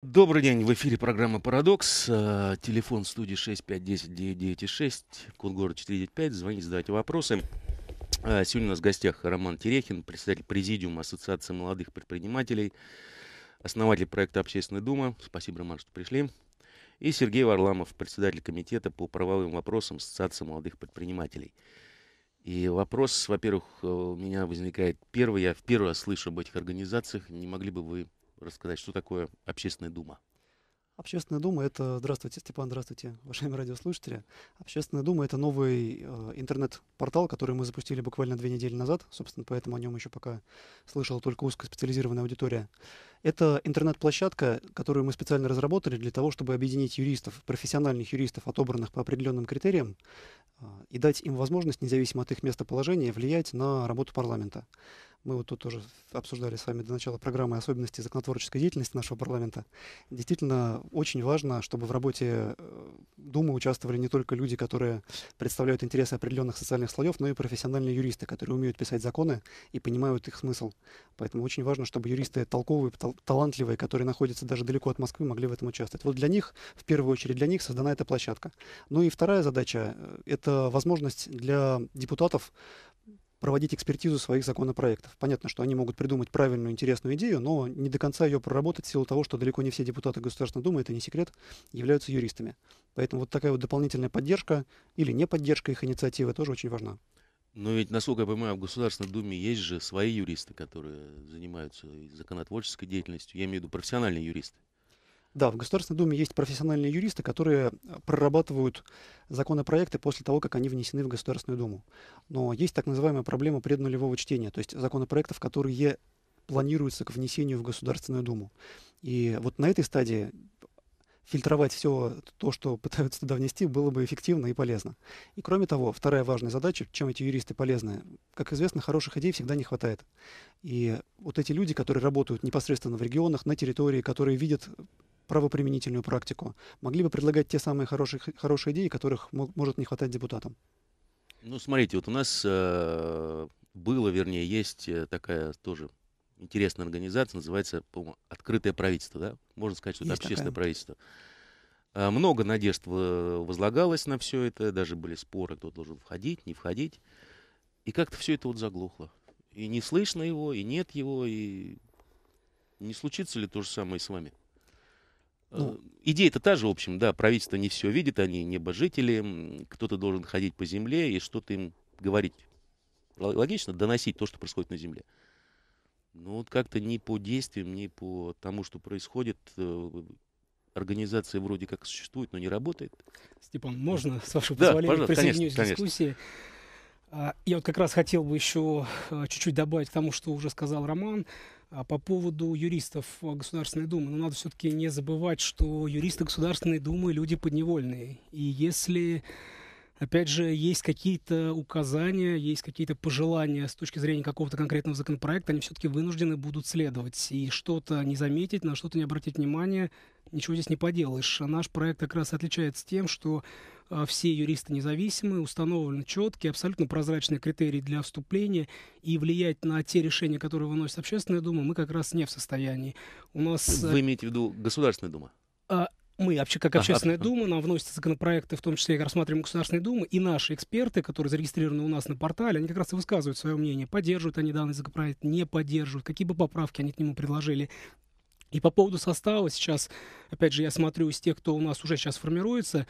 Добрый день, в эфире программа «Парадокс». Э, телефон студии 6510996. код города 495. Звоните, задавайте вопросы. Э, сегодня у нас в гостях Роман Терехин, председатель Президиума Ассоциации молодых предпринимателей, основатель проекта «Общественная дума». Спасибо, Роман, что пришли. И Сергей Варламов, председатель Комитета по правовым вопросам Ассоциации молодых предпринимателей. И вопрос, во-первых, э, у меня возникает первый. Я в первый раз слышу об этих организациях. Не могли бы вы рассказать, что такое Общественная Дума? Общественная дума – это… Здравствуйте, Степан, здравствуйте, уважаемые радиослушатели. Общественная дума – это новый э, интернет-портал, который мы запустили буквально две недели назад. Собственно, поэтому о нем еще пока слышала только узкоспециализированная аудитория. Это интернет-площадка, которую мы специально разработали для того, чтобы объединить юристов, профессиональных юристов, отобранных по определенным критериям, э, и дать им возможность, независимо от их местоположения, влиять на работу парламента. Мы вот тут тоже обсуждали с вами до начала программы особенности законотворческой деятельности нашего парламента. Действительно, очень важно, чтобы в работе э, Думы участвовали не только люди, которые представляют интересы определенных социальных слоев, но и профессиональные юристы, которые умеют писать законы и понимают их смысл. Поэтому очень важно, чтобы юристы толковые, талантливые, которые находятся даже далеко от Москвы, могли в этом участвовать. Вот для них, в первую очередь для них создана эта площадка. Ну и вторая задача э, – это возможность для депутатов проводить экспертизу своих законопроектов. Понятно, что они могут придумать правильную, интересную идею, но не до конца ее проработать в силу того, что далеко не все депутаты Государственной Думы, это не секрет, являются юристами. Поэтому вот такая вот дополнительная поддержка или не поддержка их инициативы тоже очень важна. Но ведь, насколько я понимаю, в Государственной Думе есть же свои юристы, которые занимаются законотворческой деятельностью. Я имею в виду профессиональные юристы. Да, в Государственной Думе есть профессиональные юристы, которые э, прорабатывают законопроекты после того, как они внесены в Государственную Думу. Но есть так называемая проблема преднулевого чтения, то есть законопроектов, которые планируются к внесению в Государственную Думу. И вот на этой стадии фильтровать все то, что пытаются туда внести, было бы эффективно и полезно. И кроме того, вторая важная задача, чем эти юристы полезны, как известно, хороших идей всегда не хватает. И вот эти люди, которые работают непосредственно в регионах, на территории, которые видят правоприменительную практику, могли бы предлагать те самые хорошие, хорошие идеи, которых может не хватать депутатам? Ну, смотрите, вот у нас э, было, вернее, есть э, такая тоже интересная организация, называется, по-моему, «Открытое правительство», да? Можно сказать, что это есть общественное такая. правительство. А, много надежд возлагалось на все это, даже были споры, кто должен входить, не входить. И как-то все это вот заглохло. И не слышно его, и нет его, и не случится ли то же самое с вами? Ну, э, Идея-то та же, в общем, да, правительство не все видит, они небожители, кто-то должен ходить по земле и что-то им говорить. Логично доносить то, что происходит на земле. Но вот как-то ни по действиям, ни по тому, что происходит, э, организация вроде как существует, но не работает. Степан, можно, с вашего позволения, да, присоединюсь конечно, к дискуссии? Конечно. А, я вот как раз хотел бы еще э, чуть-чуть добавить к тому, что уже сказал Роман. А по поводу юристов Государственной Думы, но ну, надо все-таки не забывать, что юристы Государственной Думы люди подневольные. И если Опять же, есть какие-то указания, есть какие-то пожелания с точки зрения какого-то конкретного законопроекта, они все-таки вынуждены будут следовать. И что-то не заметить, на что-то не обратить внимания, ничего здесь не поделаешь. А Наш проект как раз отличается тем, что а, все юристы независимы, установлены четкие, абсолютно прозрачные критерии для вступления, и влиять на те решения, которые выносит Общественная Дума, мы как раз не в состоянии. У нас... Э, Вы имеете в виду Государственная Дума? А, мы, как Общественная Дума, нам вносятся законопроекты, в том числе и рассматриваем Государственной Думы, и наши эксперты, которые зарегистрированы у нас на портале, они как раз и высказывают свое мнение, поддерживают они данный законопроект, не поддерживают, какие бы поправки они к нему предложили. И по поводу состава сейчас, опять же, я смотрю из тех, кто у нас уже сейчас формируется,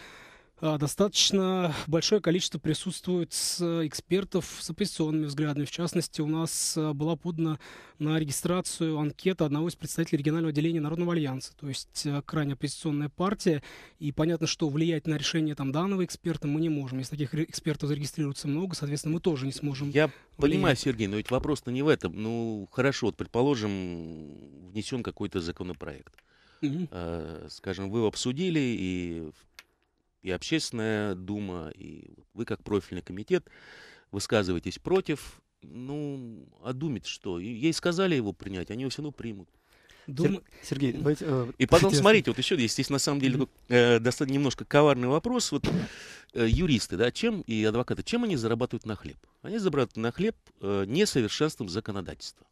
а, достаточно большое количество присутствует с э, экспертов с оппозиционными взглядами. В частности, у нас э, была подана на регистрацию анкета одного из представителей регионального отделения Народного альянса, то есть э, крайне оппозиционная партия. И понятно, что влиять на решение там, данного эксперта мы не можем. Если таких экспертов зарегистрируется много, соответственно, мы тоже не сможем. Я влиять. понимаю, Сергей, но ведь вопрос-то не в этом. Ну, хорошо, вот, предположим, внесен какой-то законопроект. Угу. Скажем, вы обсудили, и в и общественная дума, и вы как профильный комитет высказываетесь против, ну, а думать что? Ей сказали его принять, они его все равно примут. Дум... Сергей, давайте... Э, и потом, хотите... смотрите, вот еще есть, здесь на самом деле э, достаточно немножко коварный вопрос. Вот э, юристы, да, чем и адвокаты, чем они зарабатывают на хлеб? Они зарабатывают на хлеб э, несовершенством законодательства.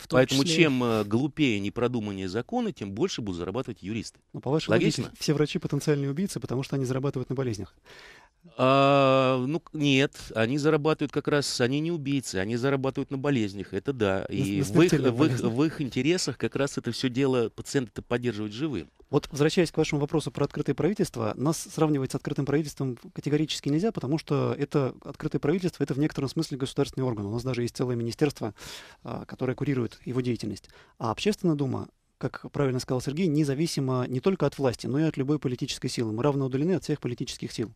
В том Поэтому числе... чем э, глупее, непродуманнее законы, тем больше будут зарабатывать юристы. Ну, по вашему Логично? все врачи потенциальные убийцы, потому что они зарабатывают на болезнях. А, ну, нет, они зарабатывают как раз, они не убийцы, они зарабатывают на болезнях, это да. И на, в, их, в, их, в их интересах как раз это все дело пациента поддерживать живым. Вот возвращаясь к вашему вопросу про открытое правительство, нас сравнивать с открытым правительством категорически нельзя, потому что это открытое правительство, это в некотором смысле государственный орган. У нас даже есть целое министерство, а, которое курирует его деятельность. А общественная дума как правильно сказал Сергей, независимо не только от власти, но и от любой политической силы. Мы равно удалены от всех политических сил.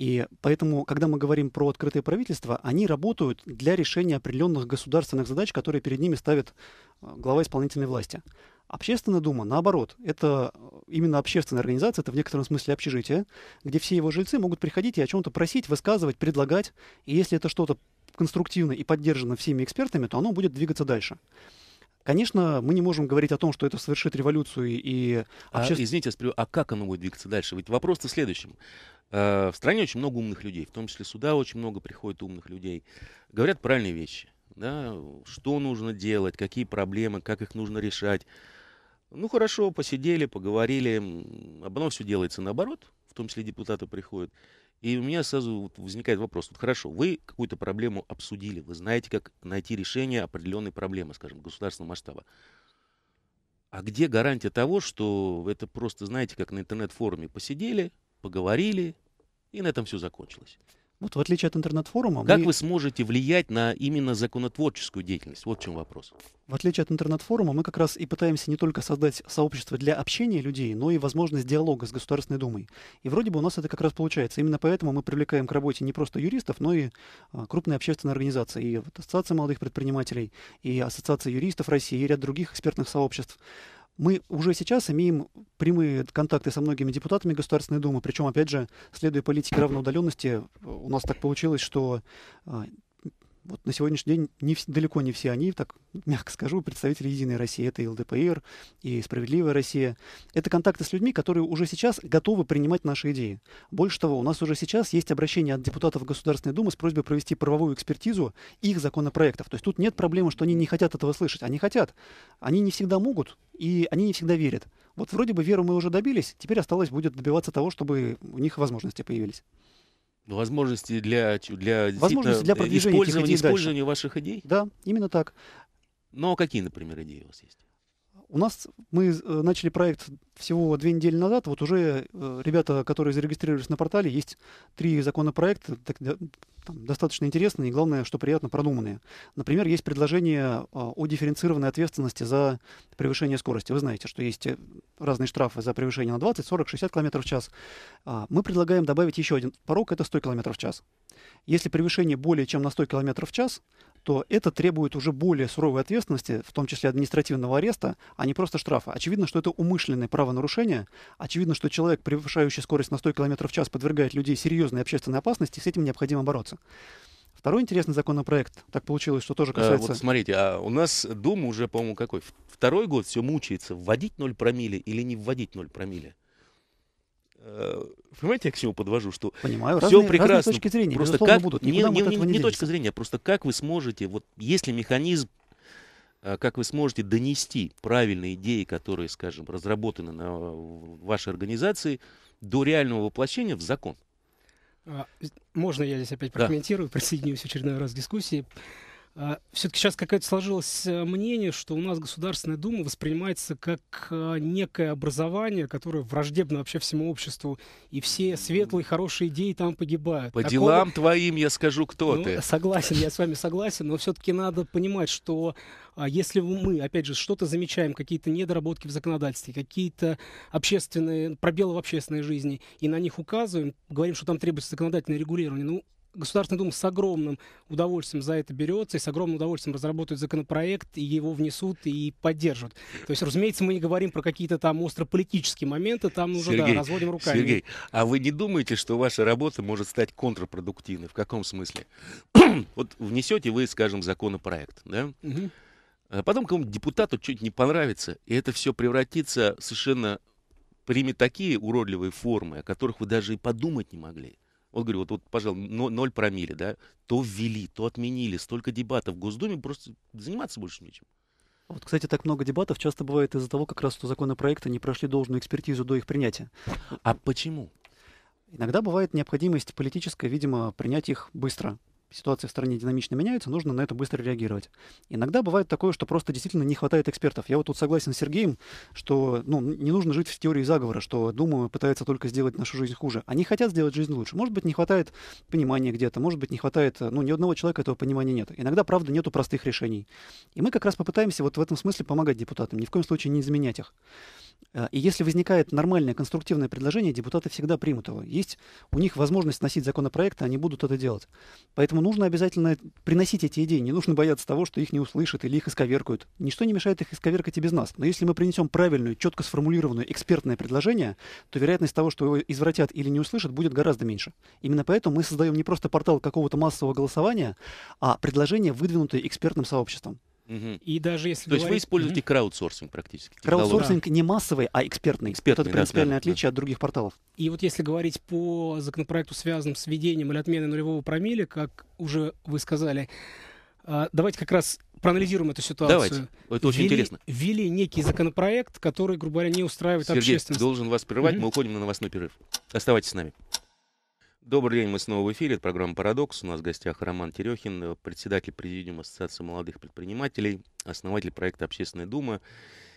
И поэтому, когда мы говорим про открытые правительства, они работают для решения определенных государственных задач, которые перед ними ставит э, глава исполнительной власти. Общественная дума, наоборот, это э, именно общественная организация, это в некотором смысле общежитие, где все его жильцы могут приходить и о чем-то просить, высказывать, предлагать. И если это что-то конструктивно и поддержано всеми экспертами, то оно будет двигаться дальше. Конечно, мы не можем говорить о том, что это совершит революцию и... Общество... А, извините, а как оно будет двигаться дальше? Ведь вопрос-то в следующем. Э, в стране очень много умных людей, в том числе сюда очень много приходит умных людей. Говорят правильные вещи. Да, что нужно делать, какие проблемы, как их нужно решать. Ну хорошо, посидели, поговорили. об Обно все делается наоборот, в том числе депутаты приходят. И у меня сразу возникает вопрос. Вот хорошо, вы какую-то проблему обсудили, вы знаете, как найти решение определенной проблемы, скажем, государственного масштаба. А где гарантия того, что это просто, знаете, как на интернет-форуме посидели, поговорили, и на этом все закончилось. Вот в отличие от интернет-форума... Как мы... вы сможете влиять на именно законотворческую деятельность? Вот в чем вопрос. В отличие от интернет-форума, мы как раз и пытаемся не только создать сообщество для общения людей, но и возможность диалога с Государственной Думой. И вроде бы у нас это как раз получается. Именно поэтому мы привлекаем к работе не просто юристов, но и а, крупные общественные организации. И вот Ассоциация молодых предпринимателей, и Ассоциация юристов России, и ряд других экспертных сообществ мы уже сейчас имеем прямые контакты со многими депутатами Государственной Думы. Причем, опять же, следуя политике равноудаленности, у нас так получилось, что а, вот на сегодняшний день не, далеко не все они, так мягко скажу, представители «Единой России». Это и ЛДПР, и «Справедливая Россия». Это контакты с людьми, которые уже сейчас готовы принимать наши идеи. Больше того, у нас уже сейчас есть обращение от депутатов Государственной Думы с просьбой провести правовую экспертизу их законопроектов. То есть тут нет проблемы, что они не хотят этого слышать. Они хотят. Они не всегда могут, и они не всегда верят. Вот вроде бы веру мы уже добились, теперь осталось будет добиваться того, чтобы у них возможности появились. Возможности для, для, Возможности для продвижения использования, использования ваших идей? Да, именно так. Но ну, а какие, например, идеи у вас есть? У нас мы э, начали проект всего две недели назад. Вот уже э, ребята, которые зарегистрировались на портале, есть три законопроекта, так, там, достаточно интересные и, главное, что приятно продуманные. Например, есть предложение а, о дифференцированной ответственности за превышение скорости. Вы знаете, что есть э, разные штрафы за превышение на 20, 40, 60 км в час. А, мы предлагаем добавить еще один порог, это 100 км в час. Если превышение более чем на 100 км в час, то это требует уже более суровой ответственности, в том числе административного ареста, а не просто штрафа. Очевидно, что это умышленное правонарушение. Очевидно, что человек, превышающий скорость на 100 км в час, подвергает людей серьезной общественной опасности, и с этим необходимо бороться. Второй интересный законопроект, так получилось, что тоже э, касается... А, вот смотрите, а у нас Дума уже, по-моему, какой? Второй год все мучается, вводить 0 промили или не вводить 0 промили. Э, понимаете, я к чему подвожу, что Понимаю, все разные, прекрасно. Разные точки зрения, просто как будут. не, не, не, не точка зрения, а просто как вы сможете, вот если механизм, э, как вы сможете донести правильные идеи, которые, скажем, разработаны на вашей организации, до реального воплощения в закон? А, можно я здесь опять прокомментирую, да. присоединюсь очередной раз к дискуссии. А, все-таки сейчас какое-то сложилось э, мнение, что у нас Государственная Дума воспринимается как э, некое образование, которое враждебно вообще всему обществу, и все светлые, хорошие идеи там погибают. По Такого... делам твоим я скажу, кто ну, ты. Согласен, я с вами согласен, но все-таки надо понимать, что а, если мы, опять же, что-то замечаем, какие-то недоработки в законодательстве, какие-то общественные, пробелы в общественной жизни, и на них указываем, говорим, что там требуется законодательное регулирование, ну, Государственная Дума с огромным удовольствием за это берется и с огромным удовольствием разработают законопроект, и его внесут и поддержат. То есть, разумеется, мы не говорим про какие-то там острополитические моменты, там уже Сергей, да, разводим руками. Сергей, а вы не думаете, что ваша работа может стать контрпродуктивной? В каком смысле? вот внесете вы, скажем, законопроект, да? Угу. А потом кому-нибудь депутату чуть не понравится, и это все превратится совершенно примет такие уродливые формы, о которых вы даже и подумать не могли вот говорю, вот, вот пожалуй, ноль промили, да, то ввели, то отменили, столько дебатов в Госдуме, просто заниматься больше нечем. А вот, кстати, так много дебатов часто бывает из-за того, как раз что законопроекты не прошли должную экспертизу до их принятия. А почему? Иногда бывает необходимость политическая, видимо, принять их быстро ситуации в стране динамично меняются, нужно на это быстро реагировать. Иногда бывает такое, что просто действительно не хватает экспертов. Я вот тут согласен с Сергеем, что ну, не нужно жить в теории заговора, что думаю, пытается только сделать нашу жизнь хуже. Они хотят сделать жизнь лучше. Может быть, не хватает понимания где-то, может быть, не хватает, э, ну, ни одного человека этого понимания нет. Иногда, правда, нету простых решений. И мы как раз попытаемся вот в этом смысле помогать депутатам, ни в коем случае не изменять их. А, и если возникает нормальное конструктивное предложение, депутаты всегда примут его. Есть у них возможность носить законопроекты, они будут это делать. Поэтому нужно обязательно приносить эти идеи. Не нужно бояться того, что их не услышат или их исковеркают. Ничто не мешает их исковеркать и без нас. Но если мы принесем правильное, четко сформулированное экспертное предложение, то вероятность того, что его извратят или не услышат, будет гораздо меньше. Именно поэтому мы создаем не просто портал какого-то массового голосования, а предложения, выдвинутые экспертным сообществом. И даже если То говорить... вы используете угу. краудсорсинг практически? Краудсорсинг да. не массовый, а экспертный. экспертный это принципиальное да, отличие да. от других порталов. И вот если говорить по законопроекту, связанному с введением или отменой нулевого промилле, как уже вы сказали, а, давайте как раз проанализируем эту ситуацию. Давайте. Это очень ввели, интересно. Ввели некий законопроект, который, грубо говоря, не устраивает Сергей, общественность. должен вас прервать. Угу. Мы уходим на новостной перерыв. Оставайтесь с нами. Добрый день, мы снова в эфире. Это программа «Парадокс». У нас в гостях Роман Терехин, председатель Президиума Ассоциации молодых предпринимателей, основатель проекта «Общественная дума»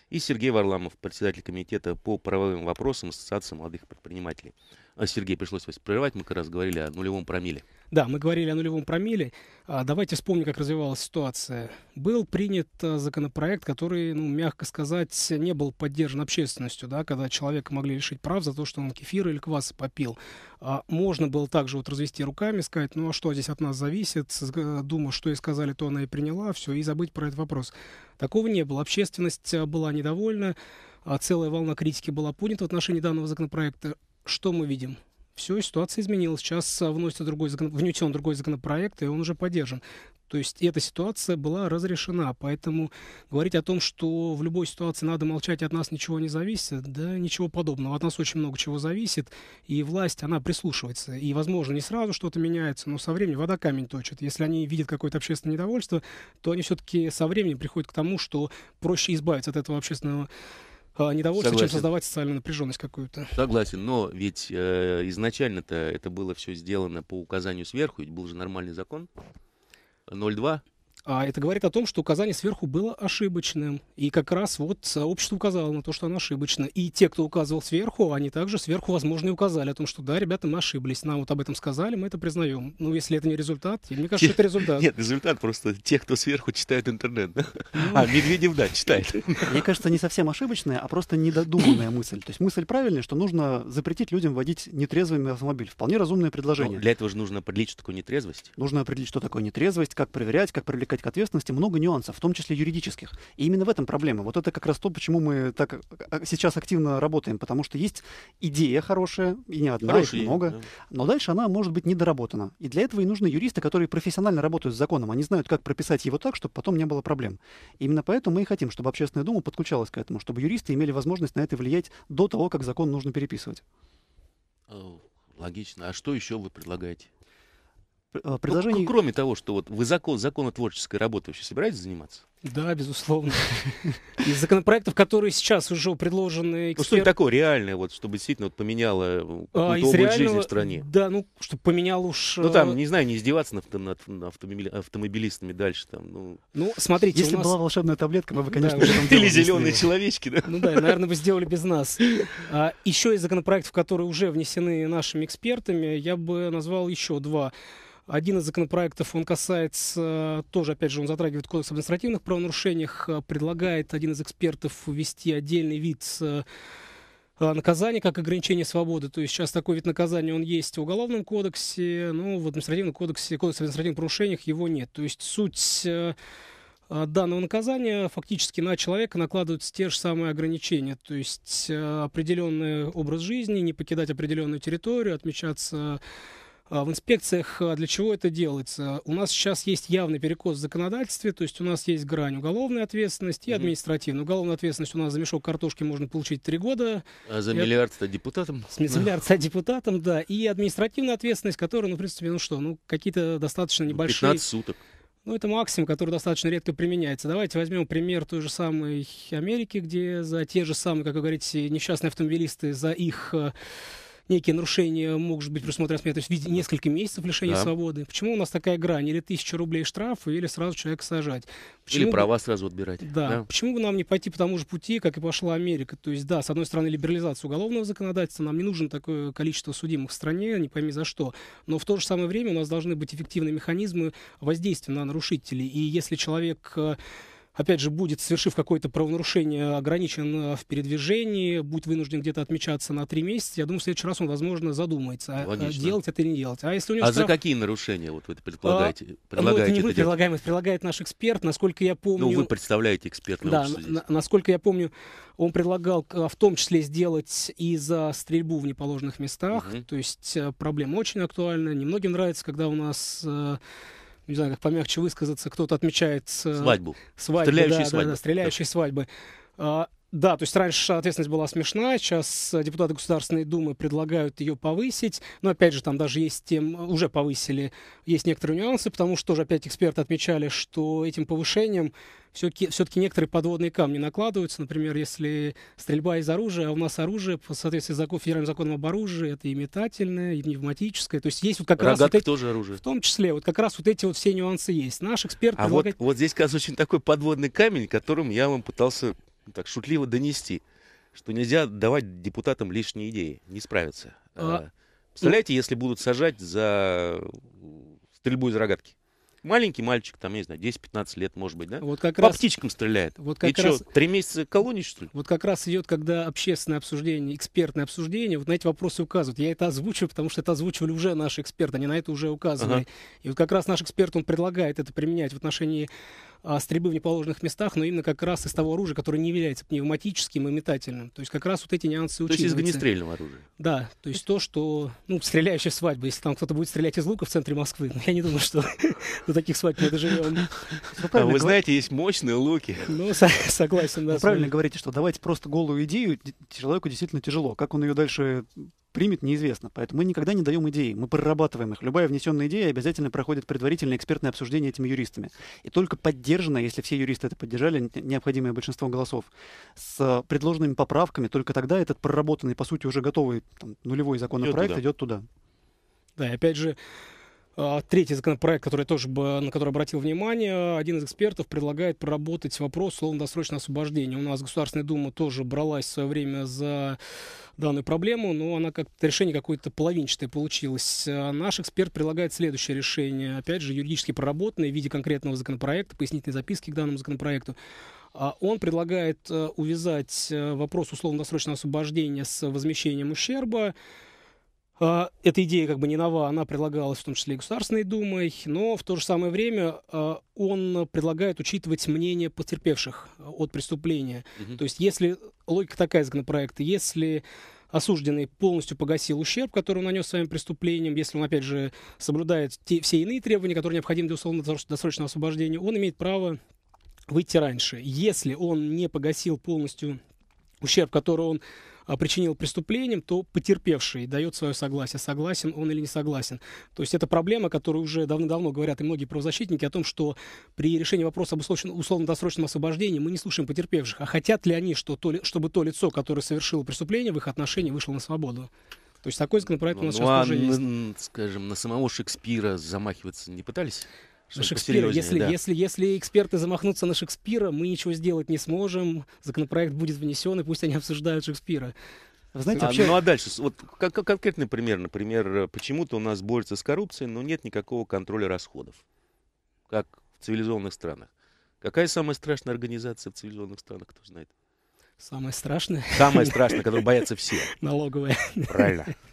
и Сергей Варламов, председатель комитета по правовым вопросам Ассоциации молодых предпринимателей. А Сергей, пришлось вас прерывать. Мы как раз говорили о нулевом промиле. Да, мы говорили о нулевом промиле. А, давайте вспомним, как развивалась ситуация. Был принят э, законопроект, который, ну, мягко сказать, не был поддержан общественностью, да, когда человека могли лишить прав за то, что он кефир или квас попил. А, можно было также вот развести руками, сказать, ну а что здесь от нас зависит, Дума, что и сказали, то она и приняла, все, и забыть про этот вопрос. Такого не было. Общественность э, была недовольна, целая волна критики была поднята в отношении данного законопроекта что мы видим? Все, ситуация изменилась. Сейчас а, вносится другой закон... внесен другой законопроект, и он уже поддержан. То есть эта ситуация была разрешена. Поэтому говорить о том, что в любой ситуации надо молчать, от нас ничего не зависит, да ничего подобного. От нас очень много чего зависит. И власть, она прислушивается. И, возможно, не сразу что-то меняется, но со временем вода камень точит. Если они видят какое-то общественное недовольство, то они все-таки со временем приходят к тому, что проще избавиться от этого общественного а, недовольство, Согласен. чем создавать социальную напряженность какую-то. Согласен, но ведь э, изначально-то это было все сделано по указанию сверху, ведь был же нормальный закон 02 а это говорит о том, что указание сверху было ошибочным. И как раз вот общество указало на то, что оно ошибочно. И те, кто указывал сверху, они также сверху, возможно, и указали о том, что да, ребята, мы ошиблись. Нам вот об этом сказали, мы это признаем. Ну, если это не результат, мне кажется, те... это результат. Нет, результат просто те, кто сверху читает интернет. Ну... А, Медведев, да, читает. Мне кажется, не совсем ошибочная, а просто недодуманная мысль. То есть мысль правильная, что нужно запретить людям водить нетрезвыми автомобиль. Вполне разумное предложение. Но для этого же нужно определить, что такое нетрезвость. Нужно определить, что такое нетрезвость, как проверять, как привлекать привлекать к ответственности много нюансов, в том числе юридических. И именно в этом проблема. Вот это как раз то, почему мы так а, сейчас активно работаем, потому что есть идея хорошая, и не одна, Хорошая, их много, да. но дальше она может быть недоработана. И для этого и нужны юристы, которые профессионально работают с законом. Они знают, как прописать его так, чтобы потом не было проблем. И именно поэтому мы и хотим, чтобы общественная дума подключалась к этому, чтобы юристы имели возможность на это влиять до того, как закон нужно переписывать. Логично. А что еще вы предлагаете? Э, ну, предложений... Ну, кроме того, что вот вы закон, законотворческой работой вообще собираетесь заниматься? Да, безусловно. Из законопроектов, которые сейчас уже предложены эксперт... Ну, что-нибудь такое реальное, вот, чтобы действительно вот, поменяло э, а, образ реального... жизни в стране. Да, ну, чтобы поменял уж... Ну, там, э, не знаю, не издеваться над, над автомобили... автомобилистами дальше там. Ну, ну смотрите, Если нас... была волшебная таблетка, мы бы, конечно... Да, Или зеленые человечки, да? Ну да, наверное, бы сделали без нас. А, еще из законопроектов, которые уже внесены нашими экспертами, я бы назвал еще два. Один из законопроектов, он касается, э, тоже, опять же, он затрагивает кодекс административных правил, правонарушениях э, предлагает один из экспертов ввести отдельный вид э, наказания как ограничение свободы. То есть сейчас такой вид наказания, он есть в Уголовном кодексе, но в Административном кодексе, кодекс об административных нарушениях его нет. То есть суть э, данного наказания фактически на человека накладываются те же самые ограничения, то есть определенный образ жизни, не покидать определенную территорию, отмечаться а, в инспекциях а, для чего это делается? У нас сейчас есть явный перекос в законодательстве, то есть у нас есть грань уголовной ответственности и административной. Уголовная ответственность у нас за мешок картошки можно получить три года. А за миллиард стать депутатом? за миллиард стать депутатом, да. И административная ответственность, которая, ну, в принципе, ну что, ну, какие-то достаточно ну, небольшие... 15 суток. Ну, это максимум, который достаточно редко применяется. Давайте возьмем пример той же самой Америки, где за те же самые, как вы говорите, несчастные автомобилисты, за их а, некие нарушения могут быть предусмотрены то есть в виде нескольких месяцев лишения да. свободы. Почему у нас такая грань? Или тысяча рублей штрафа, или сразу человека сажать. Почему или права бы... сразу отбирать. Да. да. Почему бы нам не пойти по тому же пути, как и пошла Америка? То есть, да, с одной стороны, либерализация уголовного законодательства, нам не нужно такое количество судимых в стране, не пойми за что. Но в то же самое время у нас должны быть эффективные механизмы воздействия на нарушителей. И если человек э, опять же, будет, совершив какое-то правонарушение, ограничен э, в передвижении, будет вынужден где-то отмечаться на три месяца, я думаю, в следующий раз он, возможно, задумается, а, а Логично. делать это или не делать. А, если у него а штраф... за какие нарушения вот вы это предлагаете? А, предлагаете ну, это не это предлагаем, это предлагает наш эксперт, насколько я ну, помню... Ну, вы представляете экспертное да, Насколько я помню, он предлагал в том числе сделать и за стрельбу в неположенных местах, угу. то есть э, проблема очень актуальна, немногим нравится, когда у нас э, не знаю, как помягче высказаться, кто-то отмечает... Э, свадьбу. Свадьбу, стреляющие да, свадьбы. Да, да, стреляющие так. свадьбы. А, да, то есть раньше ответственность была смешная, сейчас э, депутаты Государственной Думы предлагают ее повысить, но опять же там даже есть тем, э, уже повысили, есть некоторые нюансы, потому что тоже опять эксперты отмечали, что этим повышением все-таки, некоторые подводные камни накладываются. Например, если стрельба из оружия, а у нас оружие по соответствии с закон, федеральным законом об оружии, это и метательное, и пневматическое. То есть есть вот как Рогатка раз... Вот эти, тоже оружие. В том числе, вот как раз вот эти вот все нюансы есть. Наш эксперт... А предлагает... вот, вот здесь, кажется, очень такой подводный камень, которым я вам пытался так шутливо донести, что нельзя давать депутатам лишние идеи, не справятся. А, а... Представляете, ну если будут сажать за стрельбу из рогатки? маленький мальчик, там, я не знаю, 10-15 лет, может быть, да? Вот как По раз, птичкам стреляет. Вот как и раз, что, три месяца колонии, что ли? Вот как раз идет, когда общественное обсуждение, экспертное обсуждение, вот на эти вопросы указывают. Я это озвучиваю, потому что это озвучивали уже наши эксперты, они на это уже указывали. Ага. И вот как раз наш эксперт, он предлагает это применять в отношении а, стрельбы в неположенных местах, но именно как раз из того оружия, которое не является пневматическим и метательным. То есть как раз вот эти нюансы то учитываются. То есть из огнестрельного оружия? Да, то есть то, что, ну, стреляющая свадьба, если там кто-то будет стрелять из лука в центре Москвы, ну, я не думаю, что до таких свадьб мы доживем. Ну, а вы знаете, есть мощные луки. Ну, согласен, да. Ну, правильно говорите, что давайте просто голую идею человеку действительно тяжело. Как он ее дальше примет, неизвестно. Поэтому мы никогда не даем идеи, мы прорабатываем их. Любая внесенная идея обязательно проходит предварительное экспертное обсуждение этими юристами. И только поддержанная, если все юристы это поддержали, необходимое большинство голосов, с предложенными поправками, только тогда этот проработанный, по сути, уже готовый там, нулевой законопроект идет, идет туда. Да, и опять же, а, третий законопроект, который тоже, на который обратил внимание, один из экспертов предлагает проработать вопрос условно-досрочного освобождения. У нас Государственная Дума тоже бралась в свое время за данную проблему, но она как решение какое-то половинчатое получилось. А, наш эксперт предлагает следующее решение, опять же, юридически проработанное в виде конкретного законопроекта, пояснительной записки к данному законопроекту. А, он предлагает э, увязать э, вопрос условно-досрочного освобождения с возмещением ущерба, а, эта идея как бы не нова, она предлагалась в том числе и Государственной Думой, но в то же самое время а, он предлагает учитывать мнение потерпевших а, от преступления. Угу. То есть если логика такая законопроекта, если осужденный полностью погасил ущерб, который он нанес своим преступлением, если он, опять же, соблюдает те, все иные требования, которые необходимы для условно-досрочного освобождения, он имеет право выйти раньше. Если он не погасил полностью ущерб, который он а, причинил преступлением, то потерпевший дает свое согласие, согласен он или не согласен. То есть это проблема, которую уже давно-давно говорят и многие правозащитники о том, что при решении вопроса об условно-досрочном освобождении мы не слушаем потерпевших, а хотят ли они, что то, чтобы то лицо, которое совершило преступление, в их отношении вышло на свободу. То есть такой законопроект ну, у нас ну, сейчас а тоже есть. Скажем, на самого Шекспира замахиваться не пытались? Шекспира. Если, да. если, если эксперты замахнутся на Шекспира, мы ничего сделать не сможем. Законопроект будет внесен, и пусть они обсуждают Шекспира. Вы знаете, а, вообще... Ну а дальше, вот как, как, конкретный пример, например, э, почему-то у нас борется с коррупцией, но нет никакого контроля расходов, как в цивилизованных странах. Какая самая страшная организация в цивилизованных странах, кто знает? Самая страшная. Самая страшная, которое боятся все. Налоговая. Правильно.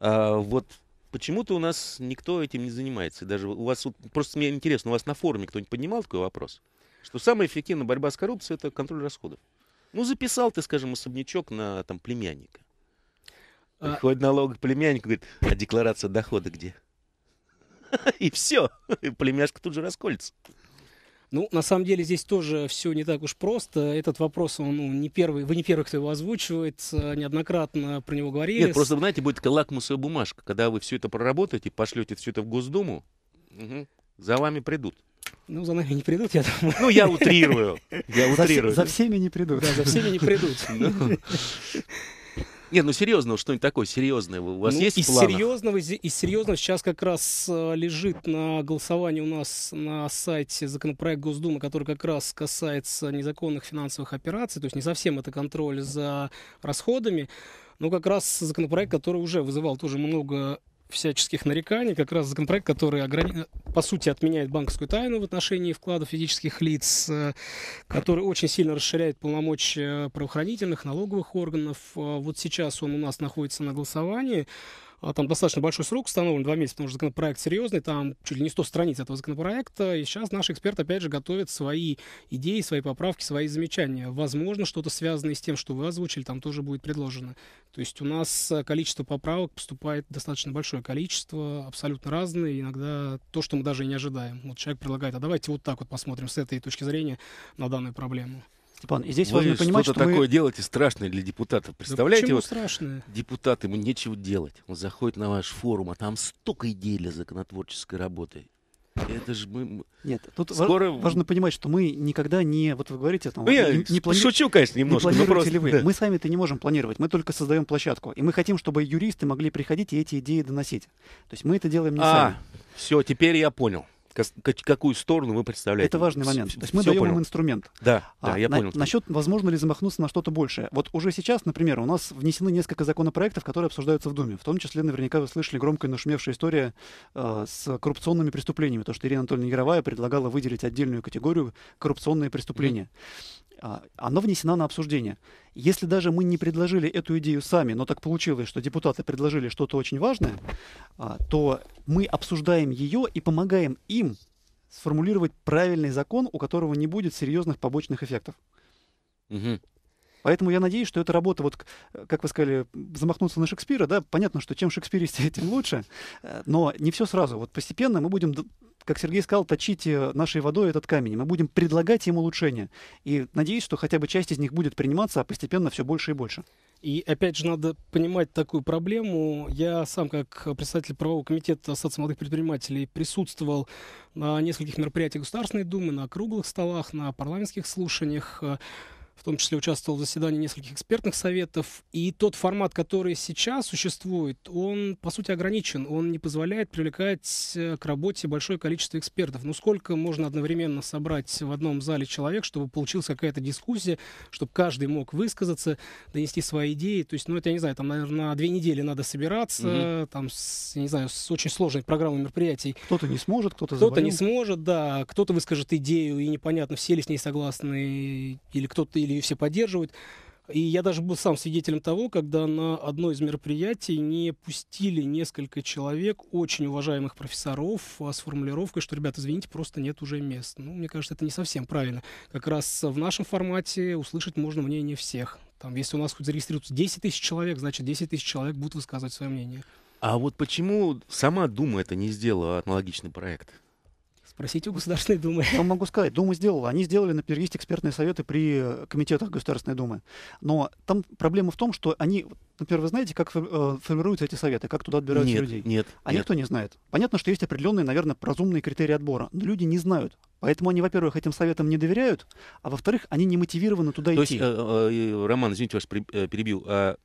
А, вот Почему-то у нас никто этим не занимается. Даже у вас, просто мне интересно, у вас на форуме кто-нибудь поднимал такой вопрос? Что самая эффективная борьба с коррупцией – это контроль расходов. Ну, записал ты, скажем, особнячок на там, племянника. А Приходит налог племянник говорит, а декларация дохода где? И все. И племяшка тут же расколется. Ну, на самом деле здесь тоже все не так уж просто. Этот вопрос, он ну, не первый, вы не первый, кто его озвучивает, э, неоднократно про него говорили. Нет, просто, знаете, будет лакмусовая бумажка. Когда вы все это проработаете, пошлете все это в Госдуму, угу, за вами придут. Ну, за нами не придут, я думаю. Ну, я утрирую. Я утрирую. За, за всеми не придут. Да, за всеми не придут. Нет, ну серьезно, вот что-нибудь такое серьезное у вас ну, есть из серьезного, из, из серьезного сейчас как раз э, лежит на голосовании у нас на сайте законопроект Госдумы, который как раз касается незаконных финансовых операций, то есть не совсем это контроль за расходами, но как раз законопроект, который уже вызывал тоже много всяческих нареканий. Как раз законопроект, который, ограни... по сути, отменяет банковскую тайну в отношении вкладов физических лиц, э, который очень сильно расширяет полномочия правоохранительных, налоговых органов. Э, вот сейчас он у нас находится на голосовании. А, там достаточно большой срок установлен, два месяца, потому что законопроект серьезный, там чуть ли не 100 страниц этого законопроекта. И сейчас наши эксперты, опять же, готовят свои идеи, свои поправки, свои замечания. Возможно, что-то связанное с тем, что вы озвучили, там тоже будет предложено. То есть у нас э, количество поправок поступает достаточно большое количество, абсолютно разные, иногда то, что мы даже и не ожидаем. Вот человек предлагает, а давайте вот так вот посмотрим с этой точки зрения на данную проблему. Степан, и здесь вы важно понимать, что, что такое мы... делаете страшное для депутата Представляете, да вот страшное? депутат, ему нечего делать. Он заходит на ваш форум, а там столько идей для законотворческой работы. Это же мы... Нет, тут Скоро... важно понимать, что мы никогда не... Вот вы говорите... Там, ну, я не, не плани... шучу, конечно, немножко. Не просто... ли вы? Да. Мы сами это не можем планировать. Мы только создаем площадку. И мы хотим, чтобы юристы могли приходить и эти идеи доносить. То есть мы это делаем не а, сами. Все, теперь я понял какую сторону вы представляете. Это важный момент. То есть мы даем им инструмент. Да, да, а я понял. Насчет, возможно ли замахнуться на что-то большее. Вот уже сейчас, например, у нас внесены несколько законопроектов, которые обсуждаются в Думе. В том числе, наверняка, вы слышали громкую нашумевшую историю э, с коррупционными преступлениями. То, что Ирина Анатольевна Яровая предлагала выделить отдельную категорию коррупционные преступления. А, оно внесено на обсуждение. Если даже мы не предложили эту идею сами, но так получилось, что депутаты предложили что-то очень важное, а, то мы обсуждаем ее и помогаем им сформулировать правильный закон, у которого не будет серьезных побочных эффектов. Угу. Поэтому я надеюсь, что эта работа, вот, как вы сказали, замахнуться на Шекспира, да, понятно, что чем шекспиристее, тем лучше, э, но не все сразу. Вот постепенно мы будем как Сергей сказал, точите нашей водой этот камень. Мы будем предлагать им улучшения. И надеюсь, что хотя бы часть из них будет приниматься, а постепенно все больше и больше. И опять же, надо понимать такую проблему. Я сам, как представитель правового комитета Ассоциации молодых предпринимателей, присутствовал на нескольких мероприятиях Государственной Думы, на круглых столах, на парламентских слушаниях в том числе участвовал в заседании нескольких экспертных советов. И тот формат, который сейчас существует, он, по сути, ограничен. Он не позволяет привлекать э, к работе большое количество экспертов. Но ну, сколько можно одновременно собрать в одном зале человек, чтобы получилась какая-то дискуссия, чтобы каждый мог высказаться, донести свои идеи. То есть, ну, это, я не знаю, там, наверное, на две недели надо собираться, угу. там, с, я не знаю, с очень сложной программой мероприятий. Кто-то не сможет, кто-то Кто-то не сможет, да. Кто-то выскажет идею, и непонятно, все ли с ней согласны, или кто-то или ее все поддерживают. И я даже был сам свидетелем того, когда на одно из мероприятий не пустили несколько человек, очень уважаемых профессоров, а с формулировкой, что, ребята, извините, просто нет уже мест. Ну, мне кажется, это не совсем правильно. Как раз в нашем формате услышать можно мнение всех. Там, если у нас хоть зарегистрируется 10 тысяч человек, значит, 10 тысяч человек будут высказывать свое мнение. А вот почему сама Дума это не сделала аналогичный проект? Спросите у Государственной Думы. Я могу сказать, Дума сделала. Они сделали например, есть экспертные советы при э, комитетах Государственной Думы. Но там проблема в том, что они, например, вы знаете, как э, формируются эти советы, как туда отбираются нет, людей? Нет, А нет. никто не знает. Понятно, что есть определенные, наверное, разумные критерии отбора, но люди не знают. Поэтому они, во-первых, этим советам не доверяют, а во-вторых, они не мотивированы туда То идти. То э, есть, э, э, Роман, извините, ваш перебил, э,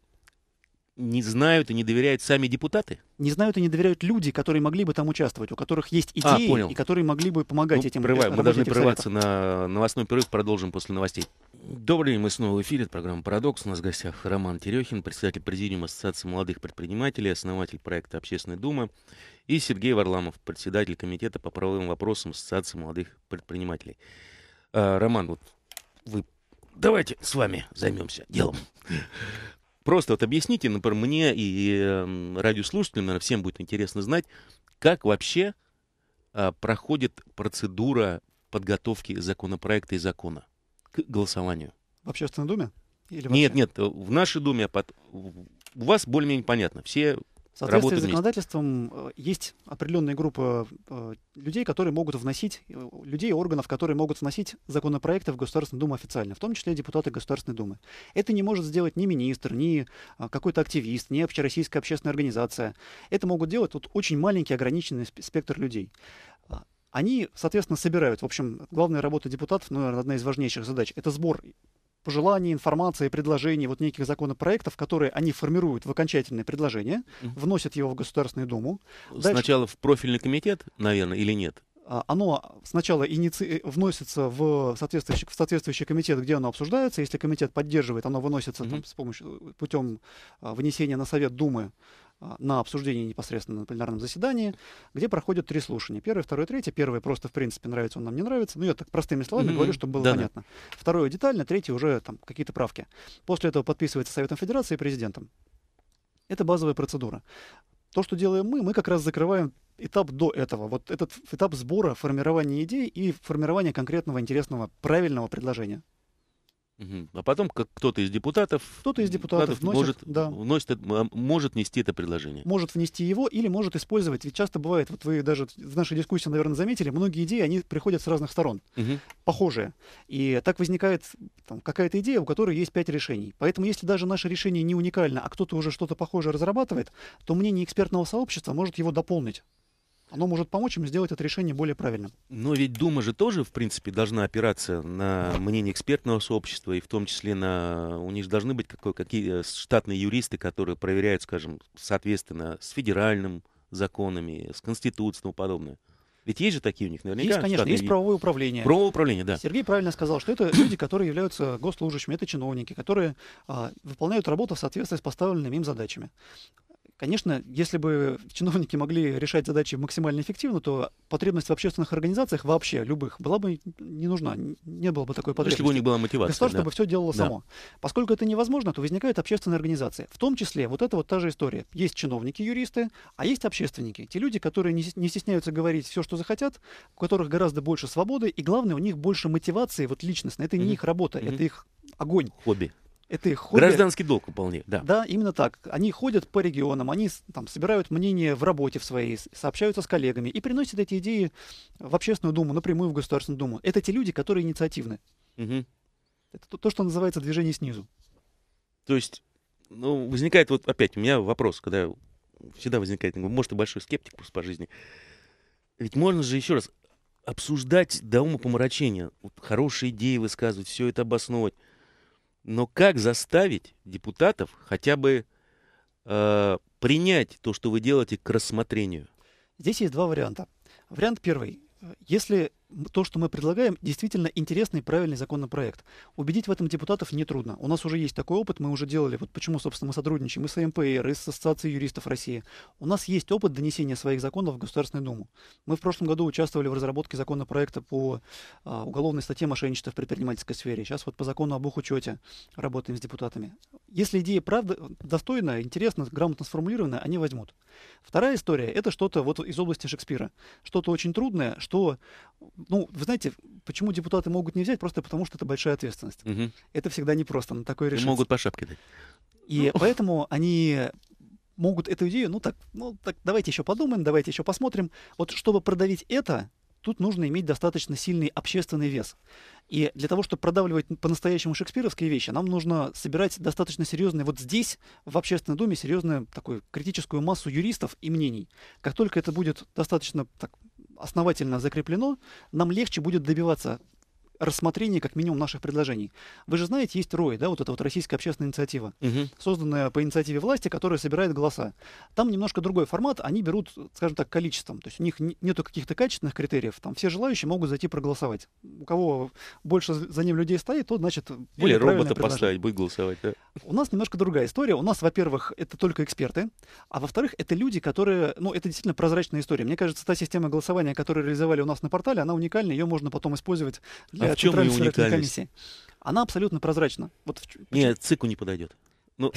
не знают и не доверяют сами депутаты? Не знают и не доверяют люди, которые могли бы там участвовать, у которых есть а, идеи а, понял. и которые могли бы помогать ну, этим прорыв, Мы должны этим на новостной перерыв, продолжим после новостей. Добрый день, мы снова в эфире, это программа «Парадокс». У нас в гостях Роман Терехин, председатель Президиума Ассоциации молодых предпринимателей, основатель проекта «Общественная дума» и Сергей Варламов, председатель Комитета по правовым вопросам Ассоциации молодых предпринимателей. А, Роман, вот вы давайте с вами займемся делом. Просто вот объясните, например, мне и эм, радиослушателям, наверное, всем будет интересно знать, как вообще а, проходит процедура подготовки законопроекта и закона к голосованию. В Общественной Думе? Или Нет, нет, в нашей Думе, под... у вас более-менее понятно. Все в соответствии с законодательством э, есть определенная группа э, людей, которые могут вносить, э, людей, органов, которые могут вносить законопроекты в Государственную Думу официально, в том числе депутаты Государственной Думы. Это не может сделать ни министр, ни какой-то активист, ни общероссийская общественная организация. Это могут делать вот очень маленький ограниченный спектр людей. А, они, соответственно, собирают, в общем, главная работа депутатов, ну, наверное, одна из важнейших задач, это сбор пожеланий, информации, предложений, вот неких законопроектов, которые они формируют в окончательное предложение, угу. вносят его в Государственную Думу. Дальше... Сначала в профильный комитет, наверное, или нет? А, оно сначала иници... Э, вносится в соответствующий, в соответствующий комитет, где оно обсуждается. Если комитет поддерживает, оно выносится mm там, с помощью путем а, вынесения на совет Думы а, на обсуждение непосредственно на пленарном заседании, где проходят три слушания. Первое, второе, третье. Первое просто, в принципе, нравится он нам, не нравится. Ну, я так простыми словами mm-hmm. говорю, чтобы было да, понятно. Да. Второе детально, третье уже там какие-то правки. После этого подписывается Советом Федерации и президентом. Это базовая процедура. То, что делаем мы, мы как раз закрываем этап до этого. Вот этот этап сбора, формирования идей и формирования конкретного, интересного, правильного предложения. А потом кто-то из депутатов, кто-то из депутатов вносит, может, да. вносит, может нести это предложение. Может внести его или может использовать. Ведь часто бывает, вот вы даже в нашей дискуссии, наверное, заметили, многие идеи, они приходят с разных сторон, угу. похожие. И так возникает там, какая-то идея, у которой есть пять решений. Поэтому если даже наше решение не уникально, а кто-то уже что-то похожее разрабатывает, то мнение экспертного сообщества может его дополнить оно может помочь им сделать это решение более правильным. Но ведь Дума же тоже, в принципе, должна опираться на мнение экспертного сообщества, и в том числе на... У них же должны быть какой, какие э, штатные юристы, которые проверяют, скажем, соответственно, с федеральным законами, с Конституцией и тому подобное. Ведь есть же такие у них, наверняка. Есть, конечно, штатные... есть правовое управление. Правовое управление, да. Сергей правильно сказал, что это люди, которые являются госслужащими, это чиновники, которые а, выполняют работу в соответствии с поставленными им задачами. Конечно, если бы чиновники могли решать задачи максимально эффективно, то потребность в общественных организациях вообще любых была бы не нужна, не было бы такой потребности. Ну, если бы у них была мотивация. Государство да. бы все делало да. само. Поскольку это невозможно, то возникают общественные организации. В том числе вот это вот та же история. Есть чиновники-юристы, а есть общественники. Те люди, которые не, стесняются говорить все, что захотят, у которых гораздо больше свободы, и главное, у них больше мотивации вот личностной. Это mm-hmm. не их работа, mm-hmm. это их огонь. Хобби это их хобби. Гражданский долг выполнение, да. Да, именно так. Они ходят по регионам, они там собирают мнение в работе в своей, сообщаются с коллегами и приносят эти идеи в общественную думу, напрямую в Государственную Думу. Это те люди, которые инициативны. Угу. Это то, то, что называется движение снизу. То есть, ну, возникает вот опять у меня вопрос, когда всегда возникает, может, и большой скептик просто по жизни. Ведь можно же еще раз обсуждать до ума помрачения, вот хорошие идеи высказывать, все это обосновывать. Но как заставить депутатов хотя бы э, принять то, что вы делаете, к рассмотрению? Здесь есть два варианта. Вариант первый. Если то, что мы предлагаем, действительно интересный, правильный законопроект. Убедить в этом депутатов нетрудно. У нас уже есть такой опыт, мы уже делали, вот почему, собственно, мы сотрудничаем и с МПР, и с Ассоциацией юристов России. У нас есть опыт донесения своих законов в Государственную Думу. Мы в прошлом году участвовали в разработке законопроекта по а, уголовной статье мошенничества в предпринимательской сфере. Сейчас вот по закону об учете работаем с депутатами. Если идея правда достойная, интересно, грамотно сформулированная, они возьмут. Вторая история – это что-то вот из области Шекспира. Что-то очень трудное, что ну, вы знаете, почему депутаты могут не взять? Просто потому, что это большая ответственность. Угу. Это всегда непросто на такое решение. могут по шапке дать. И ну. поэтому они могут эту идею, ну так, ну так, давайте еще подумаем, давайте еще посмотрим. Вот чтобы продавить это, тут нужно иметь достаточно сильный общественный вес. И для того, чтобы продавливать по-настоящему шекспировские вещи, нам нужно собирать достаточно серьезные, вот здесь, в Общественной Думе, серьезную такую критическую массу юристов и мнений. Как только это будет достаточно так, основательно закреплено, нам легче будет добиваться рассмотрение как минимум наших предложений. Вы же знаете, есть РОИ, да, вот эта вот российская общественная инициатива, угу. созданная по инициативе власти, которая собирает голоса. Там немножко другой формат, они берут, скажем так, количеством, то есть у них нету каких-то качественных критериев, там все желающие могут зайти проголосовать. У кого больше за ним людей стоит, то значит... Или робота поставить, будет голосовать, да? У нас немножко другая история. У нас, во-первых, это только эксперты, а во-вторых, это люди, которые... Ну, это действительно прозрачная история. Мне кажется, та система голосования, которую реализовали у нас на портале, она уникальна, ее можно потом использовать для в чем ее уникальность? Она абсолютно прозрачна. Вот в... Нет, цику не подойдет. Ну,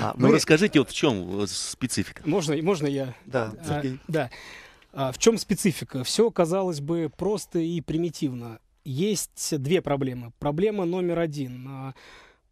а, ну расскажите, вот в чем э, специфика? Можно, можно я? Да, а, Сергей. Да. А, в чем специфика? Все, казалось бы, просто и примитивно. Есть две проблемы. Проблема номер один.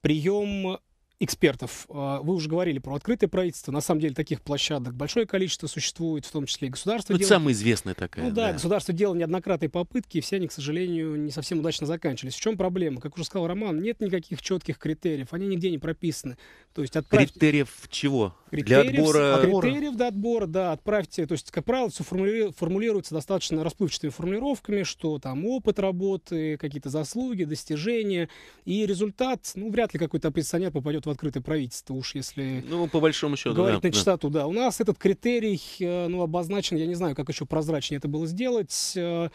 Прием экспертов. А, вы уже говорили про открытое правительство. На самом деле таких площадок большое количество существует, в том числе и государство. Ну, делает... самая известная такая. Ну да, да, государство делало неоднократные попытки, и все они, к сожалению, не совсем удачно заканчивались. В чем проблема? Как уже сказал Роман, нет никаких четких критериев, они нигде не прописаны. То есть отправь... Критериев чего? Критериев, для отбора... А критериев до отбора, да, отправьте. То есть, как правило, все формули... формулируется достаточно расплывчатыми формулировками, что там опыт работы, какие-то заслуги, достижения. И результат, ну, вряд ли какой-то оппозиционер попадет в в открытое правительство, уж если ну, по большому счету, говорить да, на чистоту. Да. да, у нас этот критерий э, ну, обозначен, я не знаю, как еще прозрачнее это было сделать э,